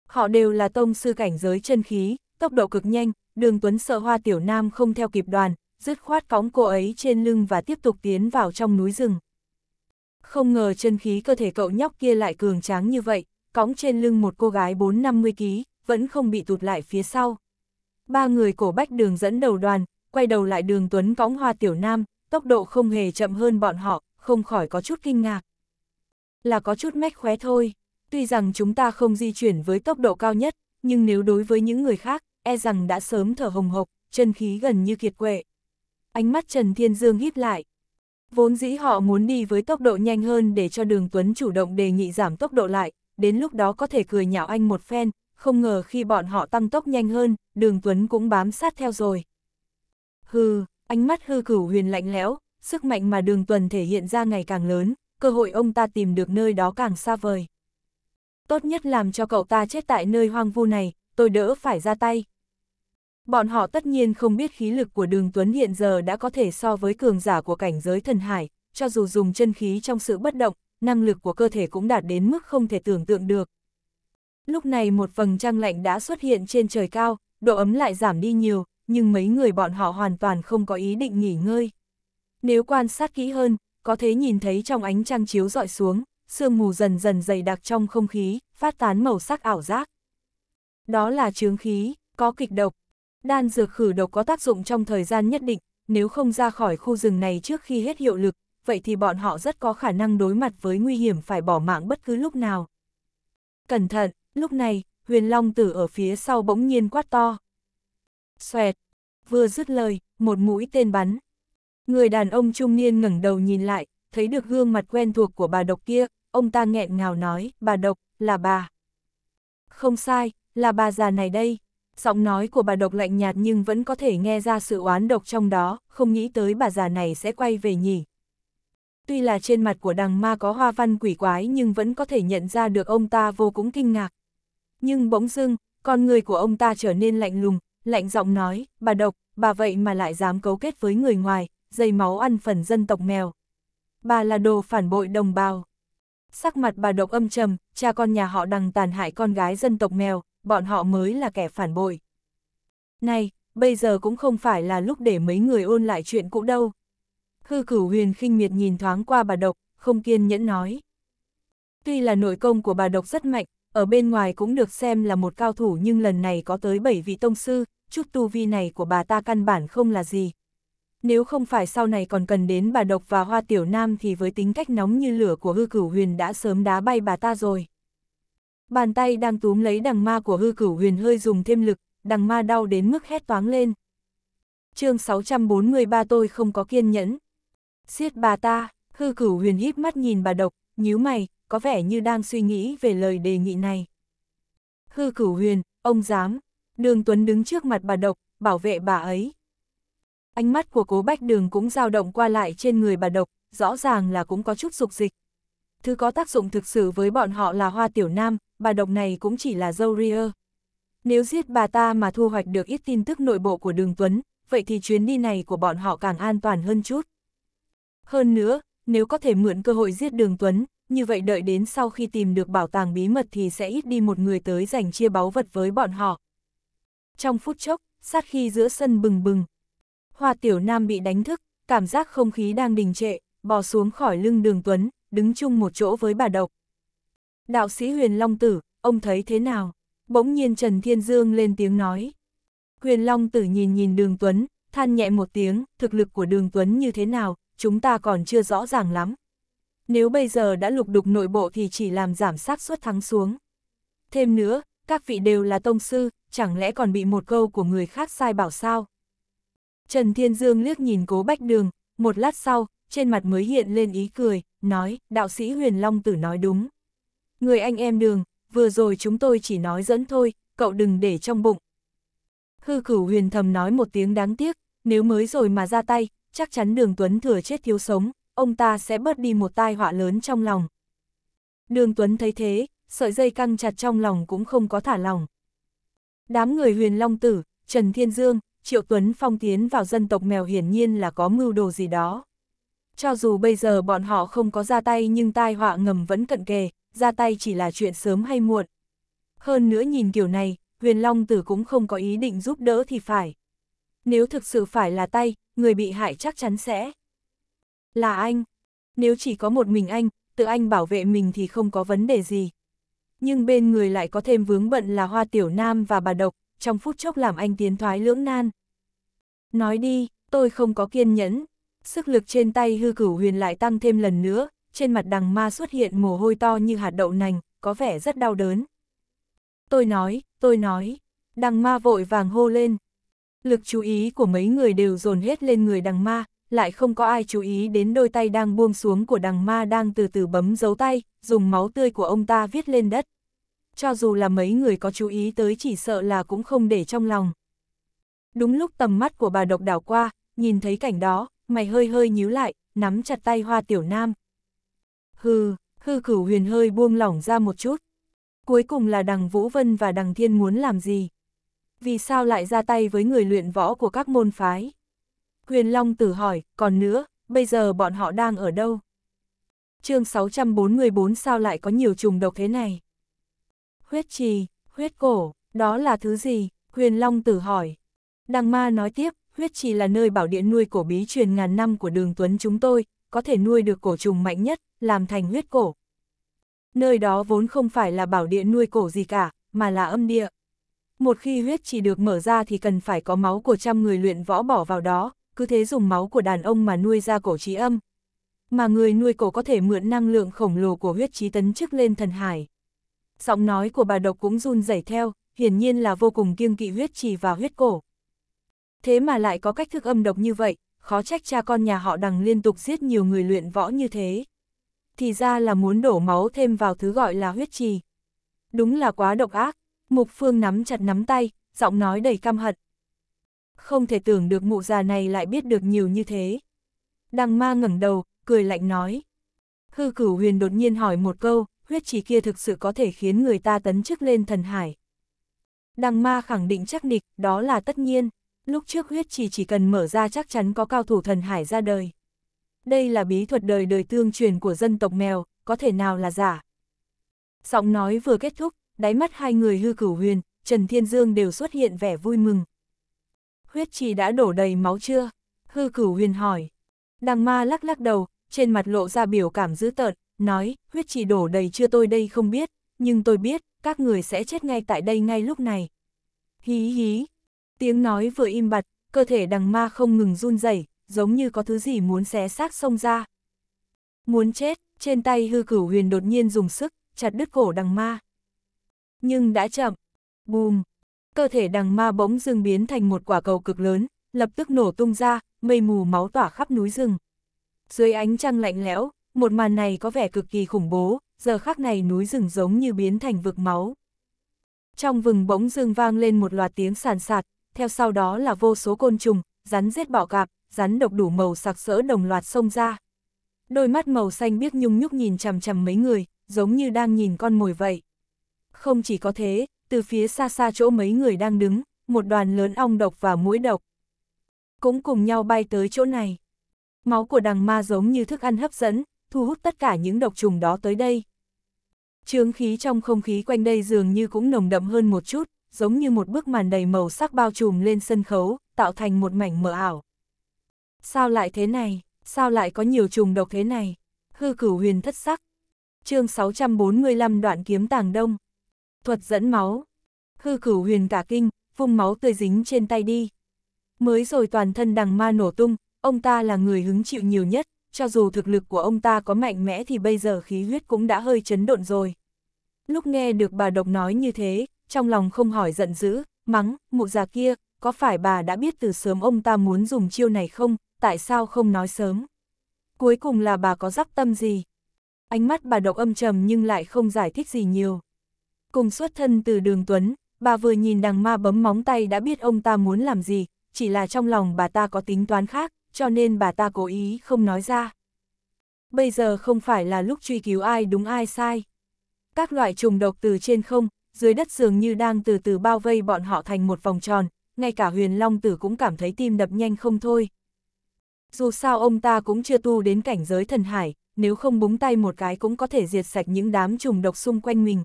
Họ đều là tông sư cảnh giới chân khí, tốc độ cực nhanh, đường Tuấn sợ hoa tiểu nam không theo kịp đoàn, dứt khoát cõng cô ấy trên lưng và tiếp tục tiến vào trong núi rừng. Không ngờ chân khí cơ thể cậu nhóc kia lại cường tráng như vậy, cõng trên lưng một cô gái 4 50 ký vẫn không bị tụt lại phía sau. Ba người cổ bách đường dẫn đầu đoàn, quay đầu lại đường Tuấn cõng hoa tiểu nam, tốc độ không hề chậm hơn bọn họ, không khỏi có chút kinh ngạc là có chút mách khóe thôi. Tuy rằng chúng ta không di chuyển với tốc độ cao nhất, nhưng nếu đối với những người khác, e rằng đã sớm thở hồng hộc, chân khí gần như kiệt quệ. Ánh mắt Trần Thiên Dương híp lại. Vốn dĩ họ muốn đi với tốc độ nhanh hơn để cho Đường Tuấn chủ động đề nghị giảm tốc độ lại, đến lúc đó có thể cười nhạo anh một phen, không ngờ khi bọn họ tăng tốc nhanh hơn, Đường Tuấn cũng bám sát theo rồi. Hừ, ánh mắt hư cửu huyền lạnh lẽo, sức mạnh mà Đường Tuấn thể hiện ra ngày càng lớn, cơ hội ông ta tìm được nơi đó càng xa vời. Tốt nhất làm cho cậu ta chết tại nơi hoang vu này, tôi đỡ phải ra tay. Bọn họ tất nhiên không biết khí lực của đường Tuấn hiện giờ đã có thể so với cường giả của cảnh giới thần hải, cho dù dùng chân khí trong sự bất động, năng lực của cơ thể cũng đạt đến mức không thể tưởng tượng được. Lúc này một vầng trăng lạnh đã xuất hiện trên trời cao, độ ấm lại giảm đi nhiều, nhưng mấy người bọn họ hoàn toàn không có ý định nghỉ ngơi. Nếu quan sát kỹ hơn, có thể nhìn thấy trong ánh trăng chiếu dọi xuống, sương mù dần dần dày đặc trong không khí, phát tán màu sắc ảo giác. Đó là chướng khí, có kịch độc. Đan dược khử độc có tác dụng trong thời gian nhất định, nếu không ra khỏi khu rừng này trước khi hết hiệu lực, vậy thì bọn họ rất có khả năng đối mặt với nguy hiểm phải bỏ mạng bất cứ lúc nào. Cẩn thận, lúc này, huyền long tử ở phía sau bỗng nhiên quát to. Xoẹt, vừa dứt lời, một mũi tên bắn, Người đàn ông trung niên ngẩng đầu nhìn lại, thấy được gương mặt quen thuộc của bà độc kia, ông ta nghẹn ngào nói, bà độc, là bà. Không sai, là bà già này đây. Giọng nói của bà độc lạnh nhạt nhưng vẫn có thể nghe ra sự oán độc trong đó, không nghĩ tới bà già này sẽ quay về nhỉ. Tuy là trên mặt của đằng ma có hoa văn quỷ quái nhưng vẫn có thể nhận ra được ông ta vô cùng kinh ngạc. Nhưng bỗng dưng, con người của ông ta trở nên lạnh lùng, lạnh giọng nói, bà độc, bà vậy mà lại dám cấu kết với người ngoài, dây máu ăn phần dân tộc mèo Bà là đồ phản bội đồng bào. Sắc mặt bà độc âm trầm, cha con nhà họ đằng tàn hại con gái dân tộc mèo bọn họ mới là kẻ phản bội. Này, bây giờ cũng không phải là lúc để mấy người ôn lại chuyện cũ đâu. Hư cửu huyền khinh miệt nhìn thoáng qua bà độc, không kiên nhẫn nói. Tuy là nội công của bà độc rất mạnh, ở bên ngoài cũng được xem là một cao thủ nhưng lần này có tới 7 vị tông sư, chút tu vi này của bà ta căn bản không là gì, nếu không phải sau này còn cần đến bà Độc và Hoa Tiểu Nam thì với tính cách nóng như lửa của hư cửu huyền đã sớm đá bay bà ta rồi. Bàn tay đang túm lấy đằng ma của hư cửu huyền hơi dùng thêm lực, đằng ma đau đến mức hét toáng lên. chương 643 tôi không có kiên nhẫn. Xiết bà ta, hư cửu huyền híp mắt nhìn bà Độc, nhíu mày, có vẻ như đang suy nghĩ về lời đề nghị này. Hư cửu huyền, ông dám, đường Tuấn đứng trước mặt bà Độc, bảo vệ bà ấy, Ánh mắt của cố bách đường cũng dao động qua lại trên người bà độc, rõ ràng là cũng có chút dục dịch. Thứ có tác dụng thực sự với bọn họ là hoa tiểu nam, bà độc này cũng chỉ là dâu ria. Nếu giết bà ta mà thu hoạch được ít tin tức nội bộ của đường Tuấn, vậy thì chuyến đi này của bọn họ càng an toàn hơn chút. Hơn nữa, nếu có thể mượn cơ hội giết đường Tuấn, như vậy đợi đến sau khi tìm được bảo tàng bí mật thì sẽ ít đi một người tới giành chia báu vật với bọn họ. Trong phút chốc, sát khi giữa sân bừng bừng, Hoa Tiểu Nam bị đánh thức, cảm giác không khí đang đình trệ, bò xuống khỏi lưng đường Tuấn, đứng chung một chỗ với bà độc. Đạo sĩ Huyền Long Tử, ông thấy thế nào? Bỗng nhiên Trần Thiên Dương lên tiếng nói. Huyền Long Tử nhìn nhìn đường Tuấn, than nhẹ một tiếng, thực lực của đường Tuấn như thế nào, chúng ta còn chưa rõ ràng lắm. Nếu bây giờ đã lục đục nội bộ thì chỉ làm giảm xác suất thắng xuống. Thêm nữa, các vị đều là tông sư, chẳng lẽ còn bị một câu của người khác sai bảo sao? Trần Thiên Dương liếc nhìn cố bách đường, một lát sau, trên mặt mới hiện lên ý cười, nói, đạo sĩ huyền long tử nói đúng. Người anh em đường, vừa rồi chúng tôi chỉ nói dẫn thôi, cậu đừng để trong bụng. Hư cửu huyền thầm nói một tiếng đáng tiếc, nếu mới rồi mà ra tay, chắc chắn đường Tuấn thừa chết thiếu sống, ông ta sẽ bớt đi một tai họa lớn trong lòng. Đường Tuấn thấy thế, sợi dây căng chặt trong lòng cũng không có thả lòng. Đám người huyền long tử, Trần Thiên Dương, Triệu Tuấn Phong tiến vào dân tộc mèo hiển nhiên là có mưu đồ gì đó. Cho dù bây giờ bọn họ không có ra tay nhưng tai họa ngầm vẫn cận kề, ra tay chỉ là chuyện sớm hay muộn. Hơn nữa nhìn kiểu này, huyền long tử cũng không có ý định giúp đỡ thì phải. Nếu thực sự phải là tay, người bị hại chắc chắn sẽ là anh. Nếu chỉ có một mình anh, tự anh bảo vệ mình thì không có vấn đề gì. Nhưng bên người lại có thêm vướng bận là hoa tiểu nam và bà độc, trong phút chốc làm anh tiến thoái lưỡng nan. Nói đi, tôi không có kiên nhẫn. Sức lực trên tay hư cửu huyền lại tăng thêm lần nữa, trên mặt đằng ma xuất hiện mồ hôi to như hạt đậu nành, có vẻ rất đau đớn. Tôi nói, tôi nói, đằng ma vội vàng hô lên. Lực chú ý của mấy người đều dồn hết lên người đằng ma, lại không có ai chú ý đến đôi tay đang buông xuống của đằng ma đang từ từ bấm dấu tay, dùng máu tươi của ông ta viết lên đất cho dù là mấy người có chú ý tới chỉ sợ là cũng không để trong lòng. Đúng lúc tầm mắt của bà độc đảo qua, nhìn thấy cảnh đó, mày hơi hơi nhíu lại, nắm chặt tay hoa tiểu nam. Hừ, hư cửu huyền hơi buông lỏng ra một chút. Cuối cùng là đằng Vũ Vân và đằng Thiên muốn làm gì? Vì sao lại ra tay với người luyện võ của các môn phái? Huyền Long tử hỏi, còn nữa, bây giờ bọn họ đang ở đâu? chương 644 sao lại có nhiều trùng độc thế này? huyết trì, huyết cổ, đó là thứ gì? Huyền Long tử hỏi. Đằng ma nói tiếp, huyết trì là nơi bảo điện nuôi cổ bí truyền ngàn năm của đường tuấn chúng tôi, có thể nuôi được cổ trùng mạnh nhất, làm thành huyết cổ. Nơi đó vốn không phải là bảo điện nuôi cổ gì cả, mà là âm địa. Một khi huyết trì được mở ra thì cần phải có máu của trăm người luyện võ bỏ vào đó, cứ thế dùng máu của đàn ông mà nuôi ra cổ trí âm. Mà người nuôi cổ có thể mượn năng lượng khổng lồ của huyết trí tấn chức lên thần hải giọng nói của bà độc cũng run rẩy theo, hiển nhiên là vô cùng kiêng kỵ huyết trì và huyết cổ. Thế mà lại có cách thức âm độc như vậy, khó trách cha con nhà họ đằng liên tục giết nhiều người luyện võ như thế. Thì ra là muốn đổ máu thêm vào thứ gọi là huyết trì. Đúng là quá độc ác, Mục Phương nắm chặt nắm tay, giọng nói đầy căm hận. Không thể tưởng được mụ già này lại biết được nhiều như thế. Đằng ma ngẩng đầu, cười lạnh nói. Hư cửu huyền đột nhiên hỏi một câu, huyết trì kia thực sự có thể khiến người ta tấn chức lên thần hải. Đằng ma khẳng định chắc nịch, đó là tất nhiên, lúc trước huyết trì chỉ cần mở ra chắc chắn có cao thủ thần hải ra đời. Đây là bí thuật đời đời tương truyền của dân tộc mèo, có thể nào là giả. Giọng nói vừa kết thúc, đáy mắt hai người hư cửu huyền, Trần Thiên Dương đều xuất hiện vẻ vui mừng. Huyết trì đã đổ đầy máu chưa? Hư cửu huyền hỏi. Đằng ma lắc lắc đầu, trên mặt lộ ra biểu cảm dữ tợn, nói, huyết chỉ đổ đầy chưa tôi đây không biết, nhưng tôi biết, các người sẽ chết ngay tại đây ngay lúc này. Hí hí, tiếng nói vừa im bặt, cơ thể đằng ma không ngừng run rẩy, giống như có thứ gì muốn xé xác xông ra. Muốn chết, trên tay hư cửu huyền đột nhiên dùng sức, chặt đứt cổ đằng ma. Nhưng đã chậm, bùm, cơ thể đằng ma bỗng dưng biến thành một quả cầu cực lớn, lập tức nổ tung ra, mây mù máu tỏa khắp núi rừng. Dưới ánh trăng lạnh lẽo, một màn này có vẻ cực kỳ khủng bố, giờ khắc này núi rừng giống như biến thành vực máu. Trong vừng bỗng dương vang lên một loạt tiếng sàn sạt, theo sau đó là vô số côn trùng, rắn giết bọ cạp, rắn độc đủ màu sặc sỡ đồng loạt xông ra. Đôi mắt màu xanh biếc nhung nhúc nhìn chằm chằm mấy người, giống như đang nhìn con mồi vậy. Không chỉ có thế, từ phía xa xa chỗ mấy người đang đứng, một đoàn lớn ong độc và mũi độc. Cũng cùng nhau bay tới chỗ này. Máu của đằng ma giống như thức ăn hấp dẫn, thu hút tất cả những độc trùng đó tới đây. Trướng khí trong không khí quanh đây dường như cũng nồng đậm hơn một chút, giống như một bức màn đầy màu sắc bao trùm lên sân khấu, tạo thành một mảnh mờ ảo. Sao lại thế này? Sao lại có nhiều trùng độc thế này? Hư cửu huyền thất sắc. chương 645 đoạn kiếm tàng đông. Thuật dẫn máu. Hư cửu huyền cả kinh, vùng máu tươi dính trên tay đi. Mới rồi toàn thân đằng ma nổ tung, ông ta là người hứng chịu nhiều nhất, cho dù thực lực của ông ta có mạnh mẽ thì bây giờ khí huyết cũng đã hơi chấn độn rồi. Lúc nghe được bà độc nói như thế, trong lòng không hỏi giận dữ, mắng, mụ già kia, có phải bà đã biết từ sớm ông ta muốn dùng chiêu này không, tại sao không nói sớm? Cuối cùng là bà có dắp tâm gì? Ánh mắt bà độc âm trầm nhưng lại không giải thích gì nhiều. Cùng xuất thân từ đường Tuấn, bà vừa nhìn đằng ma bấm móng tay đã biết ông ta muốn làm gì, chỉ là trong lòng bà ta có tính toán khác, cho nên bà ta cố ý không nói ra. Bây giờ không phải là lúc truy cứu ai đúng ai sai. Các loại trùng độc từ trên không, dưới đất dường như đang từ từ bao vây bọn họ thành một vòng tròn, ngay cả huyền long tử cũng cảm thấy tim đập nhanh không thôi. Dù sao ông ta cũng chưa tu đến cảnh giới thần hải, nếu không búng tay một cái cũng có thể diệt sạch những đám trùng độc xung quanh mình.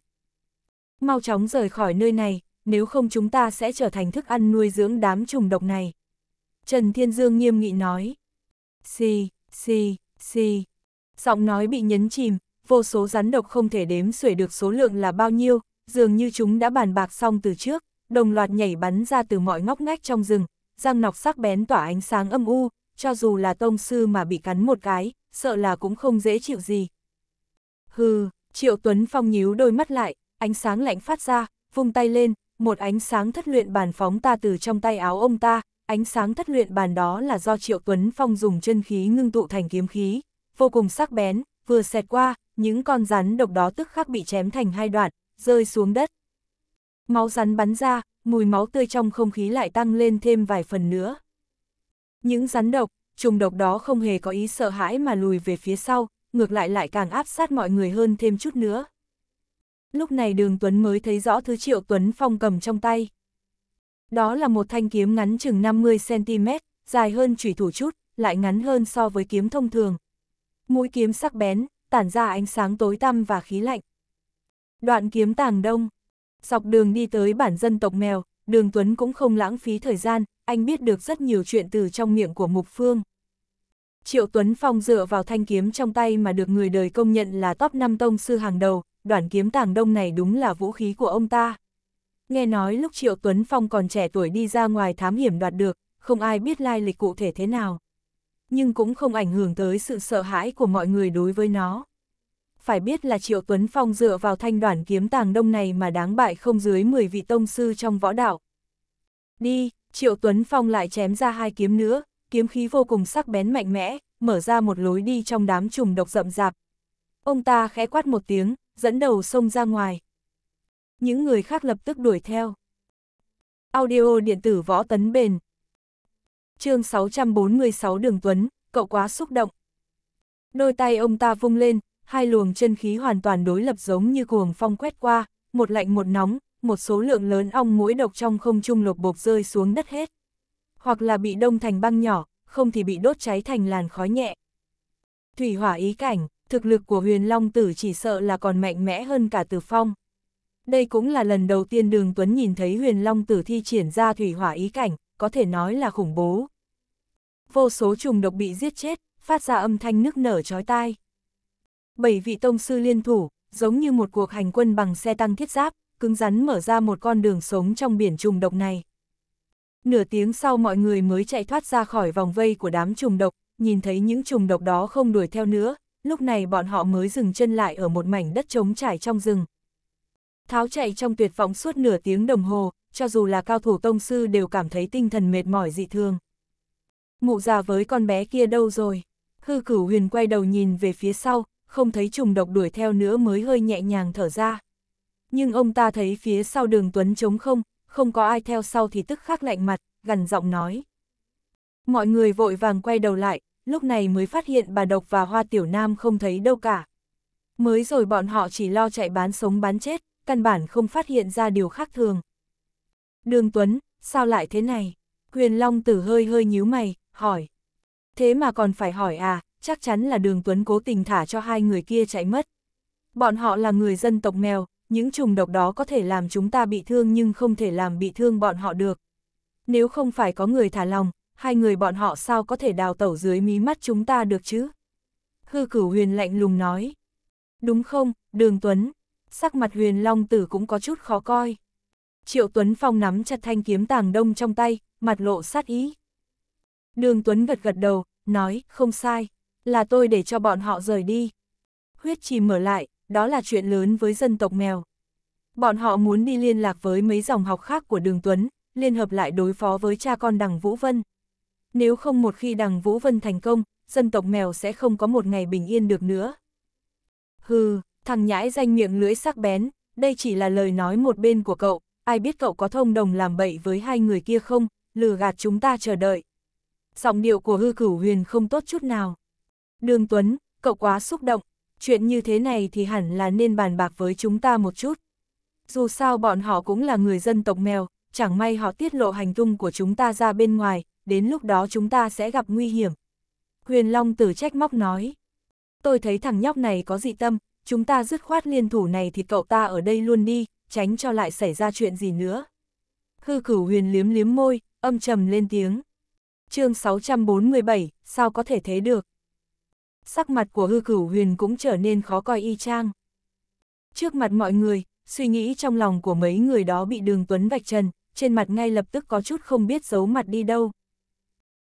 Mau chóng rời khỏi nơi này, nếu không chúng ta sẽ trở thành thức ăn nuôi dưỡng đám trùng độc này. Trần Thiên Dương nghiêm nghị nói. Xì, xì, xì. Giọng nói bị nhấn chìm, vô số rắn độc không thể đếm xuể được số lượng là bao nhiêu, dường như chúng đã bàn bạc xong từ trước, đồng loạt nhảy bắn ra từ mọi ngóc ngách trong rừng, răng nọc sắc bén tỏa ánh sáng âm u, cho dù là tông sư mà bị cắn một cái, sợ là cũng không dễ chịu gì. Hừ, Triệu Tuấn Phong nhíu đôi mắt lại, ánh sáng lạnh phát ra, vung tay lên, một ánh sáng thất luyện bàn phóng ta từ trong tay áo ông ta, ánh sáng thất luyện bàn đó là do Triệu Tuấn Phong dùng chân khí ngưng tụ thành kiếm khí, vô cùng sắc bén, vừa xẹt qua, những con rắn độc đó tức khắc bị chém thành hai đoạn, rơi xuống đất. Máu rắn bắn ra, mùi máu tươi trong không khí lại tăng lên thêm vài phần nữa. Những rắn độc, trùng độc đó không hề có ý sợ hãi mà lùi về phía sau, ngược lại lại càng áp sát mọi người hơn thêm chút nữa. Lúc này đường Tuấn mới thấy rõ thứ Triệu Tuấn Phong cầm trong tay. Đó là một thanh kiếm ngắn chừng 50cm, dài hơn chủy thủ chút, lại ngắn hơn so với kiếm thông thường. Mũi kiếm sắc bén, tản ra ánh sáng tối tăm và khí lạnh. Đoạn kiếm tàng đông. Dọc đường đi tới bản dân tộc mèo, đường Tuấn cũng không lãng phí thời gian, anh biết được rất nhiều chuyện từ trong miệng của Mục Phương. Triệu Tuấn Phong dựa vào thanh kiếm trong tay mà được người đời công nhận là top 5 tông sư hàng đầu, đoạn kiếm tàng đông này đúng là vũ khí của ông ta nghe nói lúc Triệu Tuấn Phong còn trẻ tuổi đi ra ngoài thám hiểm đoạt được, không ai biết lai lịch cụ thể thế nào. Nhưng cũng không ảnh hưởng tới sự sợ hãi của mọi người đối với nó. Phải biết là Triệu Tuấn Phong dựa vào thanh đoàn kiếm tàng đông này mà đáng bại không dưới 10 vị tông sư trong võ đạo. Đi, Triệu Tuấn Phong lại chém ra hai kiếm nữa, kiếm khí vô cùng sắc bén mạnh mẽ, mở ra một lối đi trong đám trùng độc rậm rạp. Ông ta khẽ quát một tiếng, dẫn đầu xông ra ngoài. Những người khác lập tức đuổi theo. Audio điện tử võ tấn bền. chương 646 Đường Tuấn, cậu quá xúc động. Đôi tay ông ta vung lên, hai luồng chân khí hoàn toàn đối lập giống như cuồng phong quét qua, một lạnh một nóng, một số lượng lớn ong muỗi độc trong không trung lột bột rơi xuống đất hết. Hoặc là bị đông thành băng nhỏ, không thì bị đốt cháy thành làn khói nhẹ. Thủy hỏa ý cảnh, thực lực của huyền long tử chỉ sợ là còn mạnh mẽ hơn cả tử phong đây cũng là lần đầu tiên đường Tuấn nhìn thấy huyền long tử thi triển ra thủy hỏa ý cảnh, có thể nói là khủng bố. Vô số trùng độc bị giết chết, phát ra âm thanh nức nở chói tai. Bảy vị tông sư liên thủ, giống như một cuộc hành quân bằng xe tăng thiết giáp, cứng rắn mở ra một con đường sống trong biển trùng độc này. Nửa tiếng sau mọi người mới chạy thoát ra khỏi vòng vây của đám trùng độc, nhìn thấy những trùng độc đó không đuổi theo nữa, lúc này bọn họ mới dừng chân lại ở một mảnh đất trống trải trong rừng, Tháo chạy trong tuyệt vọng suốt nửa tiếng đồng hồ, cho dù là cao thủ tông sư đều cảm thấy tinh thần mệt mỏi dị thường. Mụ già với con bé kia đâu rồi? Hư cửu huyền quay đầu nhìn về phía sau, không thấy trùng độc đuổi theo nữa mới hơi nhẹ nhàng thở ra. Nhưng ông ta thấy phía sau đường Tuấn trống không, không có ai theo sau thì tức khắc lạnh mặt, gần giọng nói. Mọi người vội vàng quay đầu lại, lúc này mới phát hiện bà Độc và Hoa Tiểu Nam không thấy đâu cả. Mới rồi bọn họ chỉ lo chạy bán sống bán chết, căn bản không phát hiện ra điều khác thường. Đường Tuấn, sao lại thế này? Huyền Long tử hơi hơi nhíu mày, hỏi. Thế mà còn phải hỏi à, chắc chắn là đường Tuấn cố tình thả cho hai người kia chạy mất. Bọn họ là người dân tộc mèo, những trùng độc đó có thể làm chúng ta bị thương nhưng không thể làm bị thương bọn họ được. Nếu không phải có người thả lòng, hai người bọn họ sao có thể đào tẩu dưới mí mắt chúng ta được chứ? Hư cửu huyền lạnh lùng nói. Đúng không, đường Tuấn? sắc mặt huyền long tử cũng có chút khó coi. Triệu Tuấn Phong nắm chặt thanh kiếm tàng đông trong tay, mặt lộ sát ý. Đường Tuấn gật gật đầu, nói, không sai, là tôi để cho bọn họ rời đi. Huyết chìm mở lại, đó là chuyện lớn với dân tộc mèo. Bọn họ muốn đi liên lạc với mấy dòng học khác của đường Tuấn, liên hợp lại đối phó với cha con đằng Vũ Vân. Nếu không một khi đằng Vũ Vân thành công, dân tộc mèo sẽ không có một ngày bình yên được nữa. Hừ, Thằng nhãi danh miệng lưỡi sắc bén, đây chỉ là lời nói một bên của cậu, ai biết cậu có thông đồng làm bậy với hai người kia không, lừa gạt chúng ta chờ đợi. Giọng điệu của hư cửu huyền không tốt chút nào. Đường Tuấn, cậu quá xúc động, chuyện như thế này thì hẳn là nên bàn bạc với chúng ta một chút. Dù sao bọn họ cũng là người dân tộc mèo, chẳng may họ tiết lộ hành tung của chúng ta ra bên ngoài, đến lúc đó chúng ta sẽ gặp nguy hiểm. Huyền Long tử trách móc nói. Tôi thấy thằng nhóc này có dị tâm, chúng ta dứt khoát liên thủ này thì cậu ta ở đây luôn đi, tránh cho lại xảy ra chuyện gì nữa. Hư cửu huyền liếm liếm môi, âm trầm lên tiếng. chương 647, sao có thể thế được? Sắc mặt của hư cửu huyền cũng trở nên khó coi y chang. Trước mặt mọi người, suy nghĩ trong lòng của mấy người đó bị đường tuấn vạch trần, trên mặt ngay lập tức có chút không biết giấu mặt đi đâu.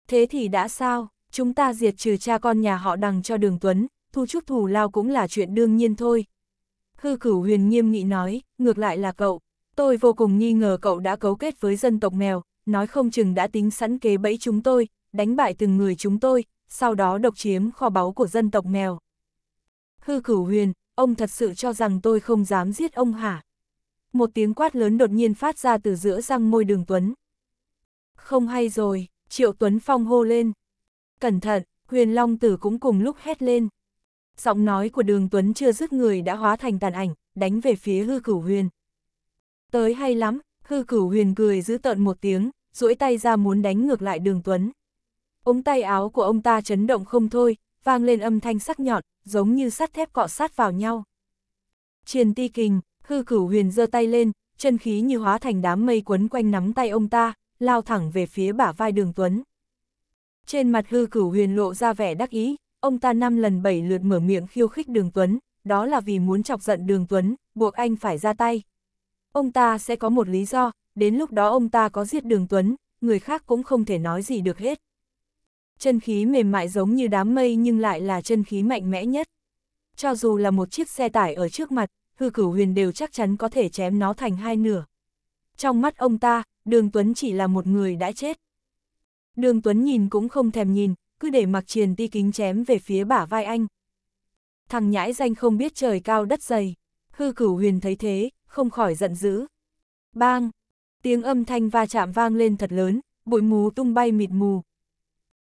Thế thì đã sao, chúng ta diệt trừ cha con nhà họ đằng cho đường tuấn, thu chút thù lao cũng là chuyện đương nhiên thôi. Hư cửu huyền nghiêm nghị nói, ngược lại là cậu, tôi vô cùng nghi ngờ cậu đã cấu kết với dân tộc mèo, nói không chừng đã tính sẵn kế bẫy chúng tôi, đánh bại từng người chúng tôi, sau đó độc chiếm kho báu của dân tộc mèo. Hư cửu huyền, ông thật sự cho rằng tôi không dám giết ông hả? Một tiếng quát lớn đột nhiên phát ra từ giữa răng môi đường Tuấn. Không hay rồi, Triệu Tuấn Phong hô lên. Cẩn thận, huyền long tử cũng cùng lúc hét lên. Giọng nói của đường Tuấn chưa dứt người đã hóa thành tàn ảnh, đánh về phía hư cửu huyền. Tới hay lắm, hư cửu huyền cười giữ tợn một tiếng, duỗi tay ra muốn đánh ngược lại đường Tuấn. Ống tay áo của ông ta chấn động không thôi, vang lên âm thanh sắc nhọn, giống như sắt thép cọ sát vào nhau. Triền ti kình, hư cửu huyền giơ tay lên, chân khí như hóa thành đám mây quấn quanh nắm tay ông ta, lao thẳng về phía bả vai đường Tuấn. Trên mặt hư cửu huyền lộ ra vẻ đắc ý, Ông ta năm lần bảy lượt mở miệng khiêu khích Đường Tuấn, đó là vì muốn chọc giận Đường Tuấn, buộc anh phải ra tay. Ông ta sẽ có một lý do, đến lúc đó ông ta có giết Đường Tuấn, người khác cũng không thể nói gì được hết. Chân khí mềm mại giống như đám mây nhưng lại là chân khí mạnh mẽ nhất. Cho dù là một chiếc xe tải ở trước mặt, hư cửu huyền đều chắc chắn có thể chém nó thành hai nửa. Trong mắt ông ta, Đường Tuấn chỉ là một người đã chết. Đường Tuấn nhìn cũng không thèm nhìn, cứ để mặc triền ti kính chém về phía bả vai anh. Thằng nhãi danh không biết trời cao đất dày, hư cửu huyền thấy thế, không khỏi giận dữ. Bang! Tiếng âm thanh va chạm vang lên thật lớn, bụi mù tung bay mịt mù.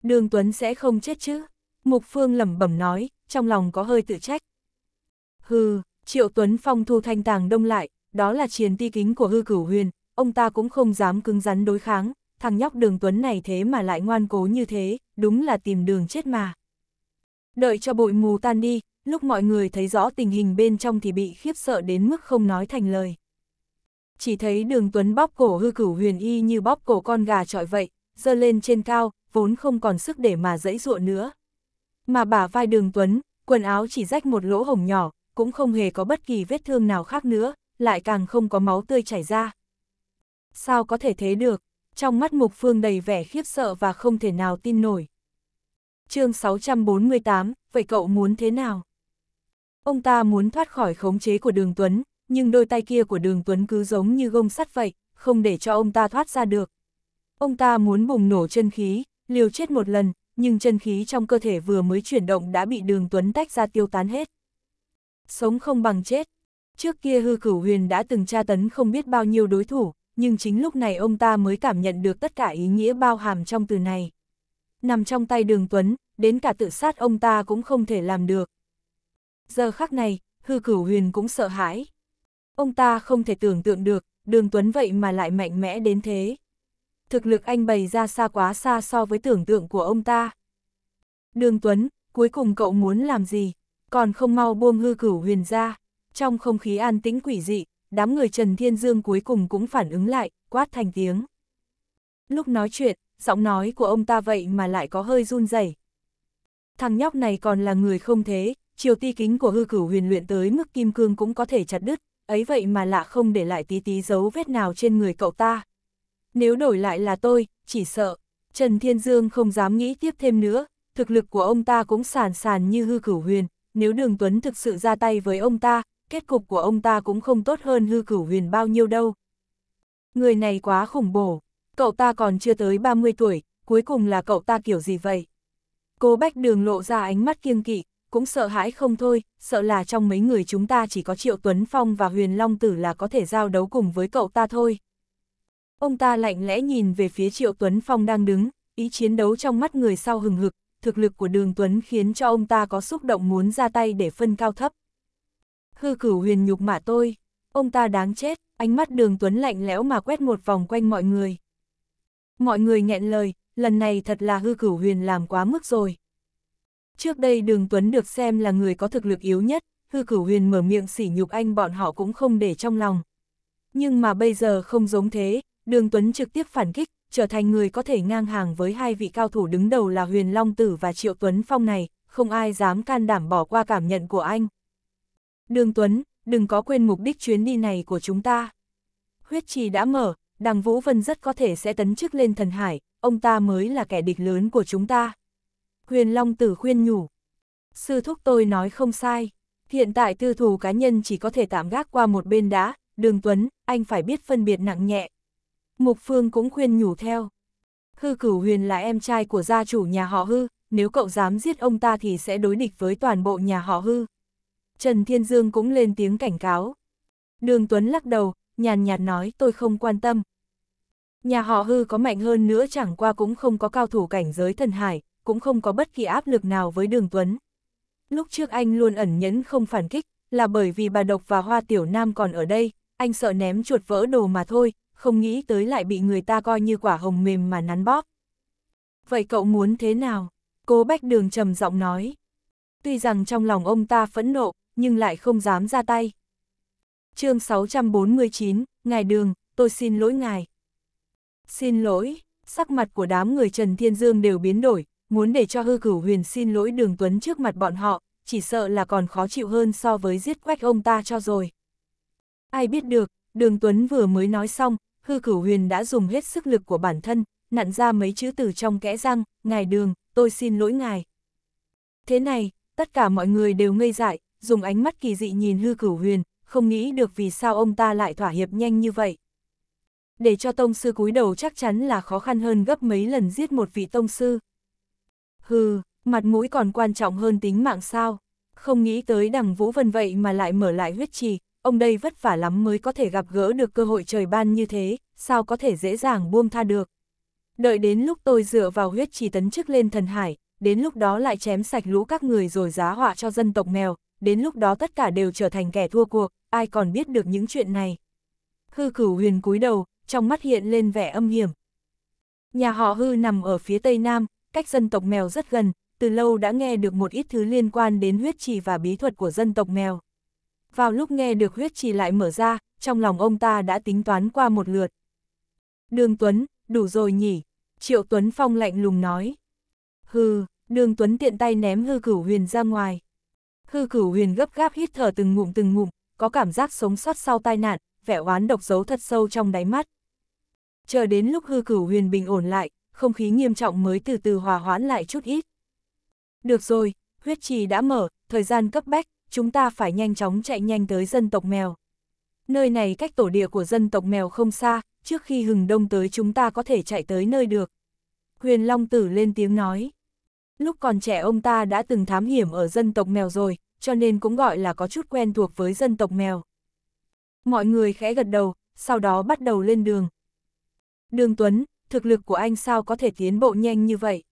Đường Tuấn sẽ không chết chứ? Mục Phương lẩm bẩm nói, trong lòng có hơi tự trách. Hừ, Triệu Tuấn Phong thu thanh tàng đông lại, đó là triền ti kính của hư cửu huyền, ông ta cũng không dám cứng rắn đối kháng, thằng nhóc đường tuấn này thế mà lại ngoan cố như thế, đúng là tìm đường chết mà. Đợi cho bụi mù tan đi, lúc mọi người thấy rõ tình hình bên trong thì bị khiếp sợ đến mức không nói thành lời. Chỉ thấy đường tuấn bóp cổ hư cửu huyền y như bóp cổ con gà trọi vậy, dơ lên trên cao, vốn không còn sức để mà dẫy dụa nữa. Mà bả vai đường tuấn, quần áo chỉ rách một lỗ hồng nhỏ, cũng không hề có bất kỳ vết thương nào khác nữa, lại càng không có máu tươi chảy ra. Sao có thể thế được? trong mắt Mục Phương đầy vẻ khiếp sợ và không thể nào tin nổi. chương 648, vậy cậu muốn thế nào? Ông ta muốn thoát khỏi khống chế của đường Tuấn, nhưng đôi tay kia của đường Tuấn cứ giống như gông sắt vậy, không để cho ông ta thoát ra được. Ông ta muốn bùng nổ chân khí, liều chết một lần, nhưng chân khí trong cơ thể vừa mới chuyển động đã bị đường Tuấn tách ra tiêu tán hết. Sống không bằng chết. Trước kia hư cửu huyền đã từng tra tấn không biết bao nhiêu đối thủ, nhưng chính lúc này ông ta mới cảm nhận được tất cả ý nghĩa bao hàm trong từ này. Nằm trong tay đường Tuấn, đến cả tự sát ông ta cũng không thể làm được. Giờ khắc này, hư cửu huyền cũng sợ hãi. Ông ta không thể tưởng tượng được, đường Tuấn vậy mà lại mạnh mẽ đến thế. Thực lực anh bày ra xa quá xa so với tưởng tượng của ông ta. Đường Tuấn, cuối cùng cậu muốn làm gì? Còn không mau buông hư cửu huyền ra. Trong không khí an tĩnh quỷ dị, đám người Trần Thiên Dương cuối cùng cũng phản ứng lại, quát thành tiếng. Lúc nói chuyện, giọng nói của ông ta vậy mà lại có hơi run rẩy. Thằng nhóc này còn là người không thế, chiều ti kính của hư cửu huyền luyện tới mức kim cương cũng có thể chặt đứt, ấy vậy mà lạ không để lại tí tí dấu vết nào trên người cậu ta. Nếu đổi lại là tôi, chỉ sợ, Trần Thiên Dương không dám nghĩ tiếp thêm nữa, thực lực của ông ta cũng sàn sàn như hư cửu huyền, nếu đường Tuấn thực sự ra tay với ông ta, kết cục của ông ta cũng không tốt hơn hư cửu huyền bao nhiêu đâu. Người này quá khủng bố, cậu ta còn chưa tới 30 tuổi, cuối cùng là cậu ta kiểu gì vậy? Cô Bách Đường lộ ra ánh mắt kiêng kỵ, cũng sợ hãi không thôi, sợ là trong mấy người chúng ta chỉ có Triệu Tuấn Phong và Huyền Long Tử là có thể giao đấu cùng với cậu ta thôi. Ông ta lạnh lẽ nhìn về phía Triệu Tuấn Phong đang đứng, ý chiến đấu trong mắt người sau hừng hực, thực lực của Đường Tuấn khiến cho ông ta có xúc động muốn ra tay để phân cao thấp hư cửu huyền nhục mạ tôi, ông ta đáng chết, ánh mắt đường tuấn lạnh lẽo mà quét một vòng quanh mọi người. Mọi người nghẹn lời, lần này thật là hư cửu huyền làm quá mức rồi. Trước đây đường tuấn được xem là người có thực lực yếu nhất, hư cửu huyền mở miệng sỉ nhục anh bọn họ cũng không để trong lòng. Nhưng mà bây giờ không giống thế, đường tuấn trực tiếp phản kích, trở thành người có thể ngang hàng với hai vị cao thủ đứng đầu là Huyền Long Tử và Triệu Tuấn Phong này, không ai dám can đảm bỏ qua cảm nhận của anh. Đường Tuấn, đừng có quên mục đích chuyến đi này của chúng ta. Huyết trì đã mở, đằng Vũ Vân rất có thể sẽ tấn chức lên thần hải, ông ta mới là kẻ địch lớn của chúng ta. Huyền Long Tử khuyên nhủ. Sư thúc tôi nói không sai, hiện tại tư thù cá nhân chỉ có thể tạm gác qua một bên đã, đường Tuấn, anh phải biết phân biệt nặng nhẹ. Mục Phương cũng khuyên nhủ theo. Hư cửu huyền là em trai của gia chủ nhà họ hư, nếu cậu dám giết ông ta thì sẽ đối địch với toàn bộ nhà họ hư. Trần Thiên Dương cũng lên tiếng cảnh cáo. Đường Tuấn lắc đầu, nhàn nhạt nói tôi không quan tâm. Nhà họ hư có mạnh hơn nữa chẳng qua cũng không có cao thủ cảnh giới thần hải, cũng không có bất kỳ áp lực nào với đường Tuấn. Lúc trước anh luôn ẩn nhẫn không phản kích, là bởi vì bà độc và hoa tiểu nam còn ở đây, anh sợ ném chuột vỡ đồ mà thôi, không nghĩ tới lại bị người ta coi như quả hồng mềm mà nắn bóp. Vậy cậu muốn thế nào? Cố Bách Đường trầm giọng nói. Tuy rằng trong lòng ông ta phẫn nộ, nhưng lại không dám ra tay. chương 649, Ngài Đường, tôi xin lỗi ngài. Xin lỗi, sắc mặt của đám người Trần Thiên Dương đều biến đổi, muốn để cho hư cửu huyền xin lỗi đường tuấn trước mặt bọn họ, chỉ sợ là còn khó chịu hơn so với giết quách ông ta cho rồi. Ai biết được, đường tuấn vừa mới nói xong, hư cửu huyền đã dùng hết sức lực của bản thân, nặn ra mấy chữ từ trong kẽ răng, ngài đường, tôi xin lỗi ngài. Thế này, tất cả mọi người đều ngây dại, dùng ánh mắt kỳ dị nhìn hư cửu huyền, không nghĩ được vì sao ông ta lại thỏa hiệp nhanh như vậy. Để cho tông sư cúi đầu chắc chắn là khó khăn hơn gấp mấy lần giết một vị tông sư. Hừ, mặt mũi còn quan trọng hơn tính mạng sao, không nghĩ tới đằng Vũ Vân vậy mà lại mở lại huyết trì, ông đây vất vả lắm mới có thể gặp gỡ được cơ hội trời ban như thế, sao có thể dễ dàng buông tha được. Đợi đến lúc tôi dựa vào huyết trì tấn chức lên thần hải, đến lúc đó lại chém sạch lũ các người rồi giá họa cho dân tộc mèo, đến lúc đó tất cả đều trở thành kẻ thua cuộc, ai còn biết được những chuyện này. Hư cửu huyền cúi đầu, trong mắt hiện lên vẻ âm hiểm. Nhà họ hư nằm ở phía tây nam, cách dân tộc mèo rất gần, từ lâu đã nghe được một ít thứ liên quan đến huyết trì và bí thuật của dân tộc mèo. Vào lúc nghe được huyết trì lại mở ra, trong lòng ông ta đã tính toán qua một lượt. Đường Tuấn, đủ rồi nhỉ, Triệu Tuấn Phong lạnh lùng nói. Hừ, đường Tuấn tiện tay ném hư cửu huyền ra ngoài. Hư cửu huyền gấp gáp hít thở từng ngụm từng ngụm, có cảm giác sống sót sau tai nạn, vẻ oán độc giấu thật sâu trong đáy mắt. Chờ đến lúc hư cửu huyền bình ổn lại, không khí nghiêm trọng mới từ từ hòa hoãn lại chút ít. Được rồi, huyết trì đã mở, thời gian cấp bách, chúng ta phải nhanh chóng chạy nhanh tới dân tộc mèo. Nơi này cách tổ địa của dân tộc mèo không xa, trước khi hừng đông tới chúng ta có thể chạy tới nơi được. Huyền Long Tử lên tiếng nói. Lúc còn trẻ ông ta đã từng thám hiểm ở dân tộc mèo rồi, cho nên cũng gọi là có chút quen thuộc với dân tộc mèo. Mọi người khẽ gật đầu, sau đó bắt đầu lên đường. Đường Tuấn, thực lực của anh sao có thể tiến bộ nhanh như vậy?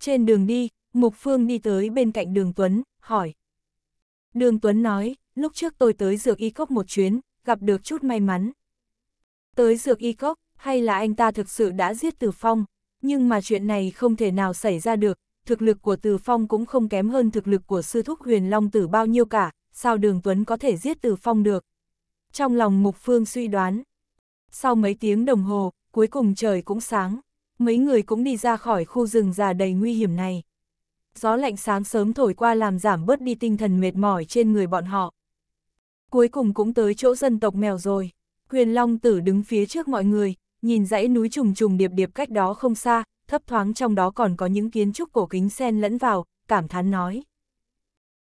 Trên đường đi, Mục Phương đi tới bên cạnh đường Tuấn, hỏi. Đường Tuấn nói, lúc trước tôi tới dược y cốc một chuyến, gặp được chút may mắn. Tới dược y cốc, hay là anh ta thực sự đã giết Tử Phong, nhưng mà chuyện này không thể nào xảy ra được, thực lực của Từ Phong cũng không kém hơn thực lực của sư thúc huyền long tử bao nhiêu cả, sao đường Tuấn có thể giết Từ Phong được. Trong lòng Mục Phương suy đoán, sau mấy tiếng đồng hồ, cuối cùng trời cũng sáng, mấy người cũng đi ra khỏi khu rừng già đầy nguy hiểm này. Gió lạnh sáng sớm thổi qua làm giảm bớt đi tinh thần mệt mỏi trên người bọn họ. Cuối cùng cũng tới chỗ dân tộc mèo rồi, huyền long tử đứng phía trước mọi người, nhìn dãy núi trùng trùng điệp điệp cách đó không xa, thấp thoáng trong đó còn có những kiến trúc cổ kính xen lẫn vào, cảm thán nói.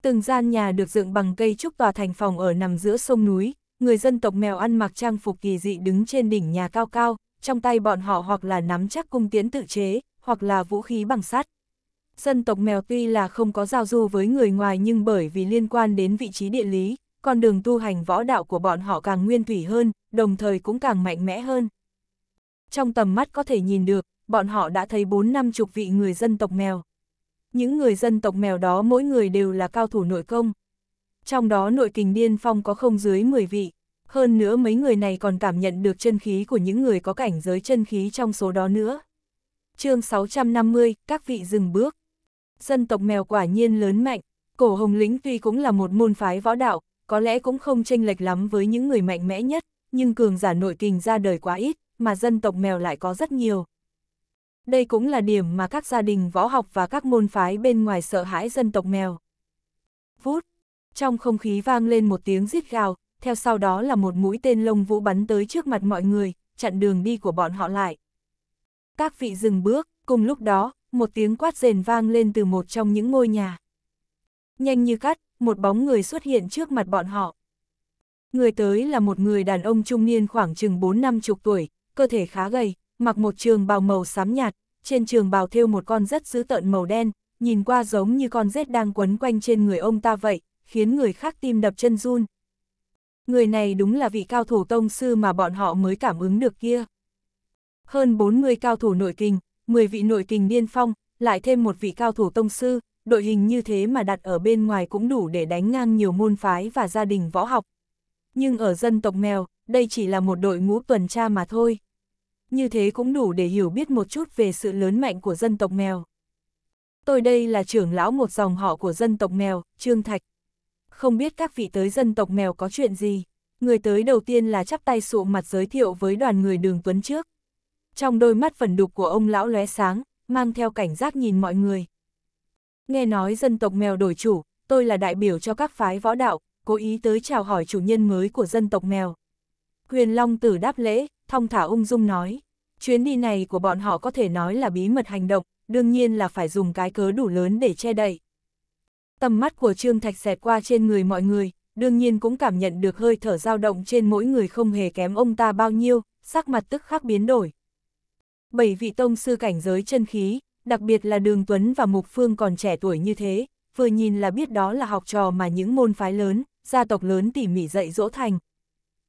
Từng gian nhà được dựng bằng cây trúc tòa thành phòng ở nằm giữa sông núi, người dân tộc mèo ăn mặc trang phục kỳ dị đứng trên đỉnh nhà cao cao, trong tay bọn họ hoặc là nắm chắc cung tiễn tự chế, hoặc là vũ khí bằng sắt. Dân tộc mèo tuy là không có giao du với người ngoài nhưng bởi vì liên quan đến vị trí địa lý, con đường tu hành võ đạo của bọn họ càng nguyên thủy hơn, đồng thời cũng càng mạnh mẽ hơn. Trong tầm mắt có thể nhìn được, bọn họ đã thấy bốn năm chục vị người dân tộc mèo. Những người dân tộc mèo đó mỗi người đều là cao thủ nội công. Trong đó nội kình điên phong có không dưới 10 vị, hơn nữa mấy người này còn cảm nhận được chân khí của những người có cảnh giới chân khí trong số đó nữa. chương 650, các vị dừng bước. Dân tộc mèo quả nhiên lớn mạnh, cổ hồng lĩnh tuy cũng là một môn phái võ đạo, có lẽ cũng không tranh lệch lắm với những người mạnh mẽ nhất, nhưng cường giả nội kình ra đời quá ít, mà dân tộc mèo lại có rất nhiều, đây cũng là điểm mà các gia đình võ học và các môn phái bên ngoài sợ hãi dân tộc mèo. Vút, trong không khí vang lên một tiếng rít gào, theo sau đó là một mũi tên lông vũ bắn tới trước mặt mọi người, chặn đường đi của bọn họ lại. Các vị dừng bước, cùng lúc đó, một tiếng quát rền vang lên từ một trong những ngôi nhà. Nhanh như cắt, một bóng người xuất hiện trước mặt bọn họ. Người tới là một người đàn ông trung niên khoảng chừng 4 năm chục tuổi, cơ thể khá gầy, mặc một trường bào màu xám nhạt, trên trường bào thêu một con rất dữ tợn màu đen, nhìn qua giống như con rết đang quấn quanh trên người ông ta vậy, khiến người khác tim đập chân run. Người này đúng là vị cao thủ tông sư mà bọn họ mới cảm ứng được kia. Hơn 40 cao thủ nội kình, 10 vị nội kình điên phong, lại thêm một vị cao thủ tông sư, đội hình như thế mà đặt ở bên ngoài cũng đủ để đánh ngang nhiều môn phái và gia đình võ học. Nhưng ở dân tộc mèo, đây chỉ là một đội ngũ tuần tra mà thôi như thế cũng đủ để hiểu biết một chút về sự lớn mạnh của dân tộc mèo. Tôi đây là trưởng lão một dòng họ của dân tộc mèo, Trương Thạch. Không biết các vị tới dân tộc mèo có chuyện gì, người tới đầu tiên là chắp tay sụ mặt giới thiệu với đoàn người đường tuấn trước. Trong đôi mắt phần đục của ông lão lóe sáng, mang theo cảnh giác nhìn mọi người. Nghe nói dân tộc mèo đổi chủ, tôi là đại biểu cho các phái võ đạo, cố ý tới chào hỏi chủ nhân mới của dân tộc mèo. quyền Long Tử đáp lễ, thong thả ung dung nói. Chuyến đi này của bọn họ có thể nói là bí mật hành động, đương nhiên là phải dùng cái cớ đủ lớn để che đậy. Tầm mắt của Trương Thạch xẹt qua trên người mọi người, đương nhiên cũng cảm nhận được hơi thở dao động trên mỗi người không hề kém ông ta bao nhiêu, sắc mặt tức khắc biến đổi. Bảy vị tông sư cảnh giới chân khí, đặc biệt là Đường Tuấn và Mục Phương còn trẻ tuổi như thế, vừa nhìn là biết đó là học trò mà những môn phái lớn, gia tộc lớn tỉ mỉ dạy dỗ thành,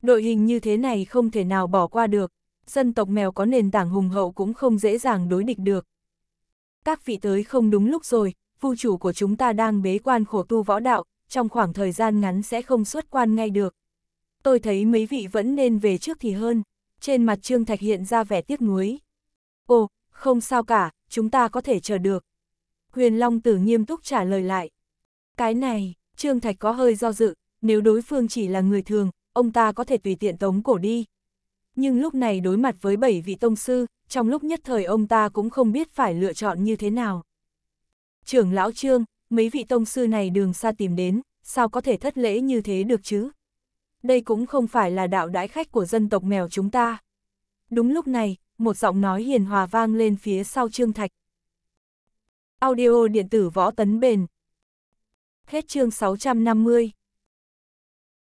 Đội hình như thế này không thể nào bỏ qua được, dân tộc mèo có nền tảng hùng hậu cũng không dễ dàng đối địch được. Các vị tới không đúng lúc rồi, phu chủ của chúng ta đang bế quan khổ tu võ đạo, trong khoảng thời gian ngắn sẽ không xuất quan ngay được. Tôi thấy mấy vị vẫn nên về trước thì hơn, trên mặt Trương Thạch hiện ra vẻ tiếc nuối. Ồ, không sao cả, chúng ta có thể chờ được. Huyền Long Tử nghiêm túc trả lời lại. Cái này, Trương Thạch có hơi do dự, nếu đối phương chỉ là người thường, ông ta có thể tùy tiện tống cổ đi. Nhưng lúc này đối mặt với bảy vị tông sư, trong lúc nhất thời ông ta cũng không biết phải lựa chọn như thế nào. Trưởng lão trương, mấy vị tông sư này đường xa tìm đến, sao có thể thất lễ như thế được chứ? Đây cũng không phải là đạo đãi khách của dân tộc mèo chúng ta. Đúng lúc này, một giọng nói hiền hòa vang lên phía sau Trương Thạch. Audio điện tử võ tấn bền. Hết chương 650.